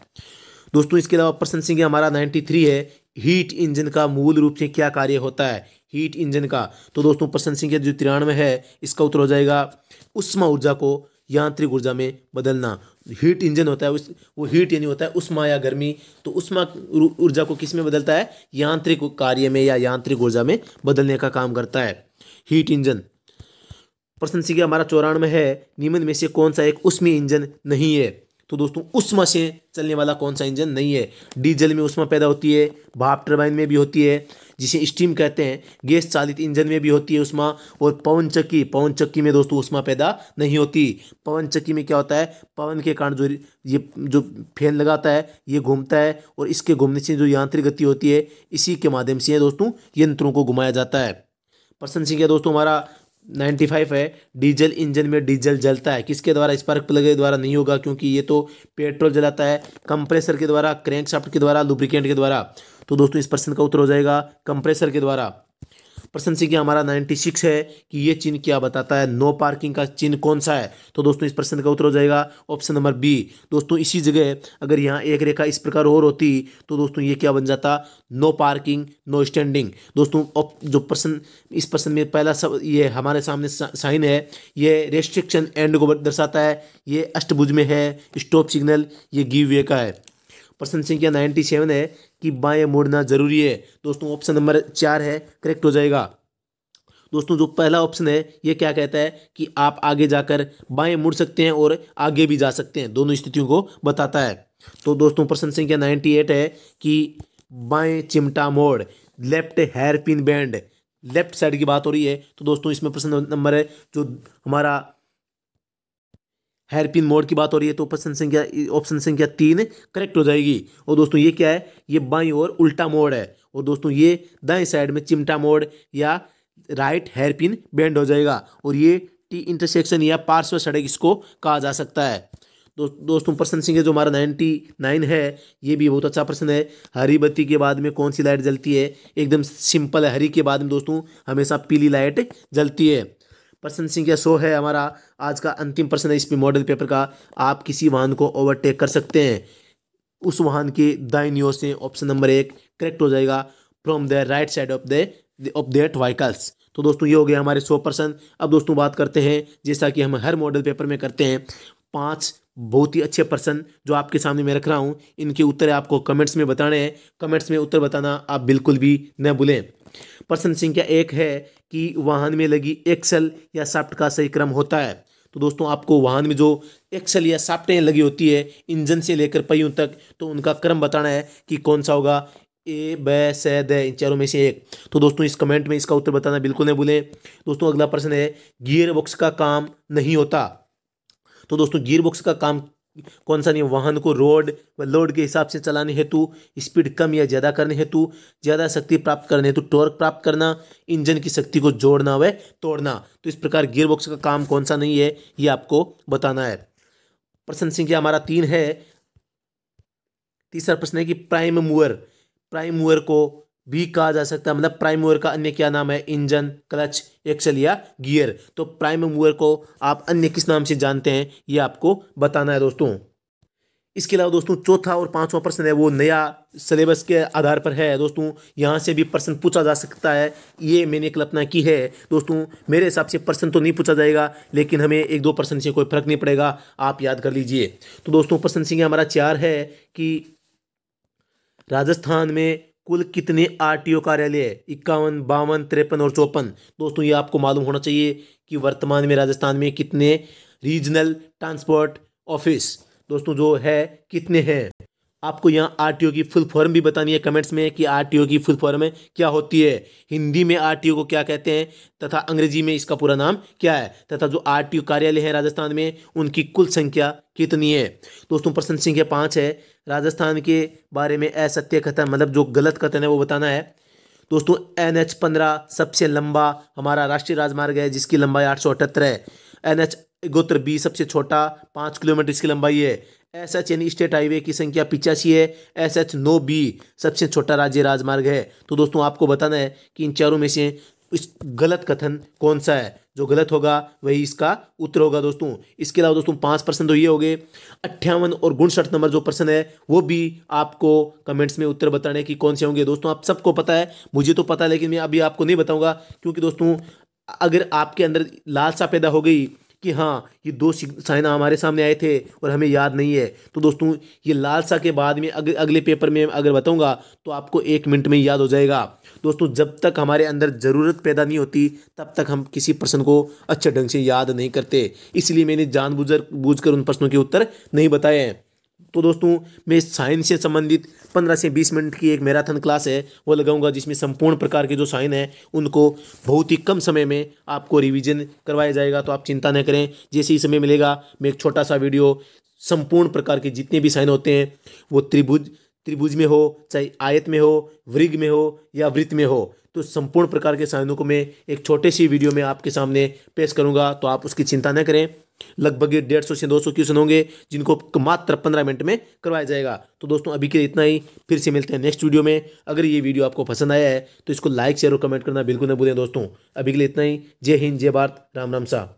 दोस्तों इसके अलावा प्रसन्न सिंह हमारा नाइन्टी थ्री है हीट इंजन का मूल रूप से क्या कार्य होता है हीट इंजन का तो दोस्तों प्रसन्न सिंह जो तिरानवे है इसका उत्तर हो जाएगा उष्मा ऊर्जा को यांत्रिक ऊर्जा में बदलना हीट इंजन होता है उस वो हीट यानी होता है उष्मा या गर्मी तो उष्मा ऊर्जा को किस में बदलता है यांत्रिक कार्य में या यांत्रिक ऊर्जा में बदलने का काम करता है हीट इंजन प्रश्न संख्या हमारा चौरानवे है निम्न में से कौन सा एक उष्मी इंजन नहीं है तो दोस्तों उष्मा से चलने वाला कौन सा इंजन नहीं है डीजल में उष्मा पैदा होती है भाप टर्बाइन में भी होती है जिसे स्टीम कहते हैं गैस चालित इंजन में भी होती है उष्मा और पवन चक्की पवन चक्की में दोस्तों उष्मा पैदा नहीं होती पवन चक्की में क्या होता है पवन के कारण जो ये जो फैन लगाता है ये घूमता है और इसके घूमने से जो यांत्रिक गति होती है इसी के माध्यम से दोस्तों यंत्रों को घुमाया जाता है प्रश्न संख्या दोस्तों हमारा नाइन्टी फाइव है डीजल इंजन में डीजल जलता है किसके द्वारा स्पार्क प्लग के द्वारा नहीं होगा क्योंकि ये तो पेट्रोल जलाता है कंप्रेसर के द्वारा क्रैंक शाफ्ट के द्वारा लुब्रिकेंट के द्वारा तो दोस्तों इस प्रश्न का उत्तर हो जाएगा कंप्रेसर के द्वारा प्रश्न संख्या हमारा 96 है कि ये चिन्ह क्या बताता है नो पार्किंग का चिन्ह कौन सा है तो दोस्तों इस प्रश्न का उत्तर हो जाएगा ऑप्शन नंबर बी दोस्तों इसी जगह अगर यहाँ एक रेखा इस प्रकार और होती तो दोस्तों ये क्या बन जाता नो पार्किंग नो स्टैंडिंग दोस्तों जो प्रश्न इस प्रश्न में पहला सब ये हमारे सामने साइन है ये रेस्ट्रिक्शन एंड को दर्शाता है ये अष्टभुज में है स्टॉप सिग्नल ये गिव वे का है प्रश्न संख्या नाइन्टी सेवन है कि बाएं मुड़ना जरूरी है दोस्तों ऑप्शन नंबर चार है करेक्ट हो जाएगा दोस्तों जो पहला ऑप्शन है ये क्या कहता है कि आप आगे जाकर बाएं मुड़ सकते हैं और आगे भी जा सकते हैं दोनों स्थितियों को बताता है तो दोस्तों प्रश्न संख्या नाइन्टी एट है कि बाएं चिमटा मोड़ left hair pin bend left side की बात हो रही है तो दोस्तों इसमें प्रश्न नंबर है जो हमारा हेयरपिन मोड की बात हो रही है तो ऑप्शन संख्या ऑप्शन संख्या तीन करेक्ट हो जाएगी और दोस्तों ये क्या है ये बाई और उल्टा मोड है और दोस्तों ये दाएं साइड में चिमटा मोड या राइट हेयरपिन बेंड हो जाएगा और ये टी इंटरसेक्शन या पार्श्व सड़क इसको कहा जा सकता है दो, दोस्तों प्रश्न सिंह जो हमारा नाइन्टी नाइन है ये भी बहुत अच्छा प्रश्न है हरी बत्ती के बाद में कौन सी लाइट जलती है एकदम सिंपल है हरी के बाद में दोस्तों हमेशा पीली लाइट जलती है प्रश्न संख्या सौ है हमारा आज का अंतिम प्रश्न है इसमें मॉडल पेपर का आप किसी वाहन को ओवरटेक कर सकते हैं उस वाहन की दाईं ओर से ऑप्शन नंबर एक करेक्ट हो जाएगा from the right side of the of that vehicles तो दोस्तों ये हो गया हमारे सौ परसेंट अब दोस्तों बात करते हैं जैसा कि हम हर मॉडल पेपर में करते हैं पांच बहुत ही अच्छे पर्सन जो आपके सामने मैं रख रहा हूँ इनके उत्तर आपको कमेंट्स में बताने हैं कमेंट्स में उत्तर बताना आप बिल्कुल भी न भूलें प्रश्न संख्या एक है कि वाहन में लगी एक्सल या साफ्ट का सही क्रम होता है तो दोस्तों आपको वाहन में जो एक्सल या साफ्टें लगी होती है इंजन से लेकर पहियों तक तो उनका क्रम बताना है कि कौन सा होगा ए ब स द इन चारों में से एक तो दोस्तों इस कमेंट में इसका उत्तर बताना बिल्कुल नहीं भूलें दोस्तों अगला प्रश्न है गियर बॉक्स का काम नहीं होता तो दोस्तों गियर बॉक्स का काम कौन सा नियम वाहन को रोड व लोड के हिसाब से चलाने हेतु स्पीड कम या ज़्यादा करने हेतु ज़्यादा शक्ति प्राप्त करने हेतु टॉर्क प्राप्त करना इंजन की शक्ति को जोड़ना व तोड़ना तो इस प्रकार गियर बॉक्स का काम कौन सा नहीं है ये आपको बताना है प्रश्न संख्या हमारा तीन है तीसरा प्रश्न है कि प्राइम मूवर प्राइम मूवर को भी कहा जा सकता है मतलब प्राइम मूवर का अन्य क्या नाम है इंजन क्लच एक्सल या गियर तो प्राइम मूवर को आप अन्य किस नाम से जानते हैं ये आपको बताना है दोस्तों इसके अलावा दोस्तों चौथा और पांचवा प्रश्न है वो नया सिलेबस के आधार पर है दोस्तों यहाँ से भी प्रश्न पूछा जा सकता है ये मैंने कल्पना की है दोस्तों मेरे हिसाब से प्रश्न तो नहीं पूछा जाएगा लेकिन हमें एक दो प्रश्न से कोई फर्क नहीं पड़ेगा आप याद कर लीजिए तो दोस्तों प्रश्न सिंह हमारा चार है कि राजस्थान में कुल कितने ओ कार्यालय है इक्यावन बावन तिरपन और चौपन दोस्तों ये आपको मालूम होना चाहिए कि वर्तमान में राजस्थान में कितने रीजनल ट्रांसपोर्ट ऑफिस दोस्तों जो है कितने हैं आपको यहाँ ओ की फुल फॉर्म भी बतानी है कमेंट्स में कि ओ की फुल फॉर्म क्या होती है हिंदी में ओ को क्या कहते हैं तथा अंग्रेजी में इसका पूरा नाम क्या है तथा जो ओ कार्यालय है राजस्थान में उनकी कुल संख्या कितनी है दोस्तों प्रश्न संख्या पाँच है राजस्थान के बारे में असत्य कथन मतलब जो गलत कथन है वो बताना है दोस्तों एन एच पंद्रह सबसे लंबा हमारा राष्ट्रीय राजमार्ग है जिसकी लंबाई आठ सौ अठहत्तर है एन एच गोत्र बी सबसे छोटा पाँच किलोमीटर इसकी लंबाई है एस एच यानी स्टेट हाईवे की संख्या पिचासी है एस एच नो बी सबसे छोटा राज्य राजमार्ग है तो दोस्तों आपको बताना है कि इन चारों में से इस गलत कथन कौन सा है जो गलत होगा वही इसका उत्तर होगा दोस्तों इसके अलावा दोस्तों पाँच प्रश्न तो ये हो गए अट्ठावन और गुणसठ नंबर जो प्रश्न है वो भी आपको कमेंट्स में उत्तर बताने की कौन से होंगे दोस्तों आप सबको पता है मुझे तो पता है लेकिन मैं अभी आपको नहीं बताऊँगा क्योंकि दोस्तों अगर आपके अंदर लालसा पैदा हो गई कि हाँ ये दो साइना हमारे सामने आए थे और हमें याद नहीं है तो दोस्तों ये लालसा के बाद में अग, अगले पेपर में अगर बताऊँगा तो आपको एक मिनट में याद हो जाएगा दोस्तों जब तक हमारे अंदर ज़रूरत पैदा नहीं होती तब तक हम किसी प्रश्न को अच्छे ढंग से याद नहीं करते इसलिए मैंने जानबूझ बूझ कर उन प्रश्नों के उत्तर नहीं बताए हैं तो दोस्तों मैं साइंस से संबंधित 15 से 20 मिनट की एक मैराथन क्लास है वो लगाऊंगा जिसमें संपूर्ण प्रकार के जो साइन हैं उनको बहुत ही कम समय में आपको रिवीजन करवाया जाएगा तो आप चिंता न करें जैसे ही समय मिलेगा मैं एक छोटा सा वीडियो संपूर्ण प्रकार के जितने भी साइन होते हैं वो त्रिभुज त्रिभुज में हो चाहे आयत में हो वृग में हो या वृत्त में हो तो संपूर्ण प्रकार के साइनों को मैं एक छोटे सी वीडियो में आपके सामने पेश करूँगा तो आप उसकी चिंता न करें लगभग डेढ़ सौ से दो सौ क्वेश्चन होंगे जिनको मात्र पंद्रह मिनट में करवाया जाएगा तो दोस्तों अभी के लिए इतना ही फिर से मिलते हैं नेक्स्ट वीडियो में अगर ये वीडियो आपको पसंद आया है तो इसको लाइक शेयर और कमेंट करना बिल्कुल ना भूलें दोस्तों अभी के लिए इतना ही जय हिंद जय भारत राम राम साहब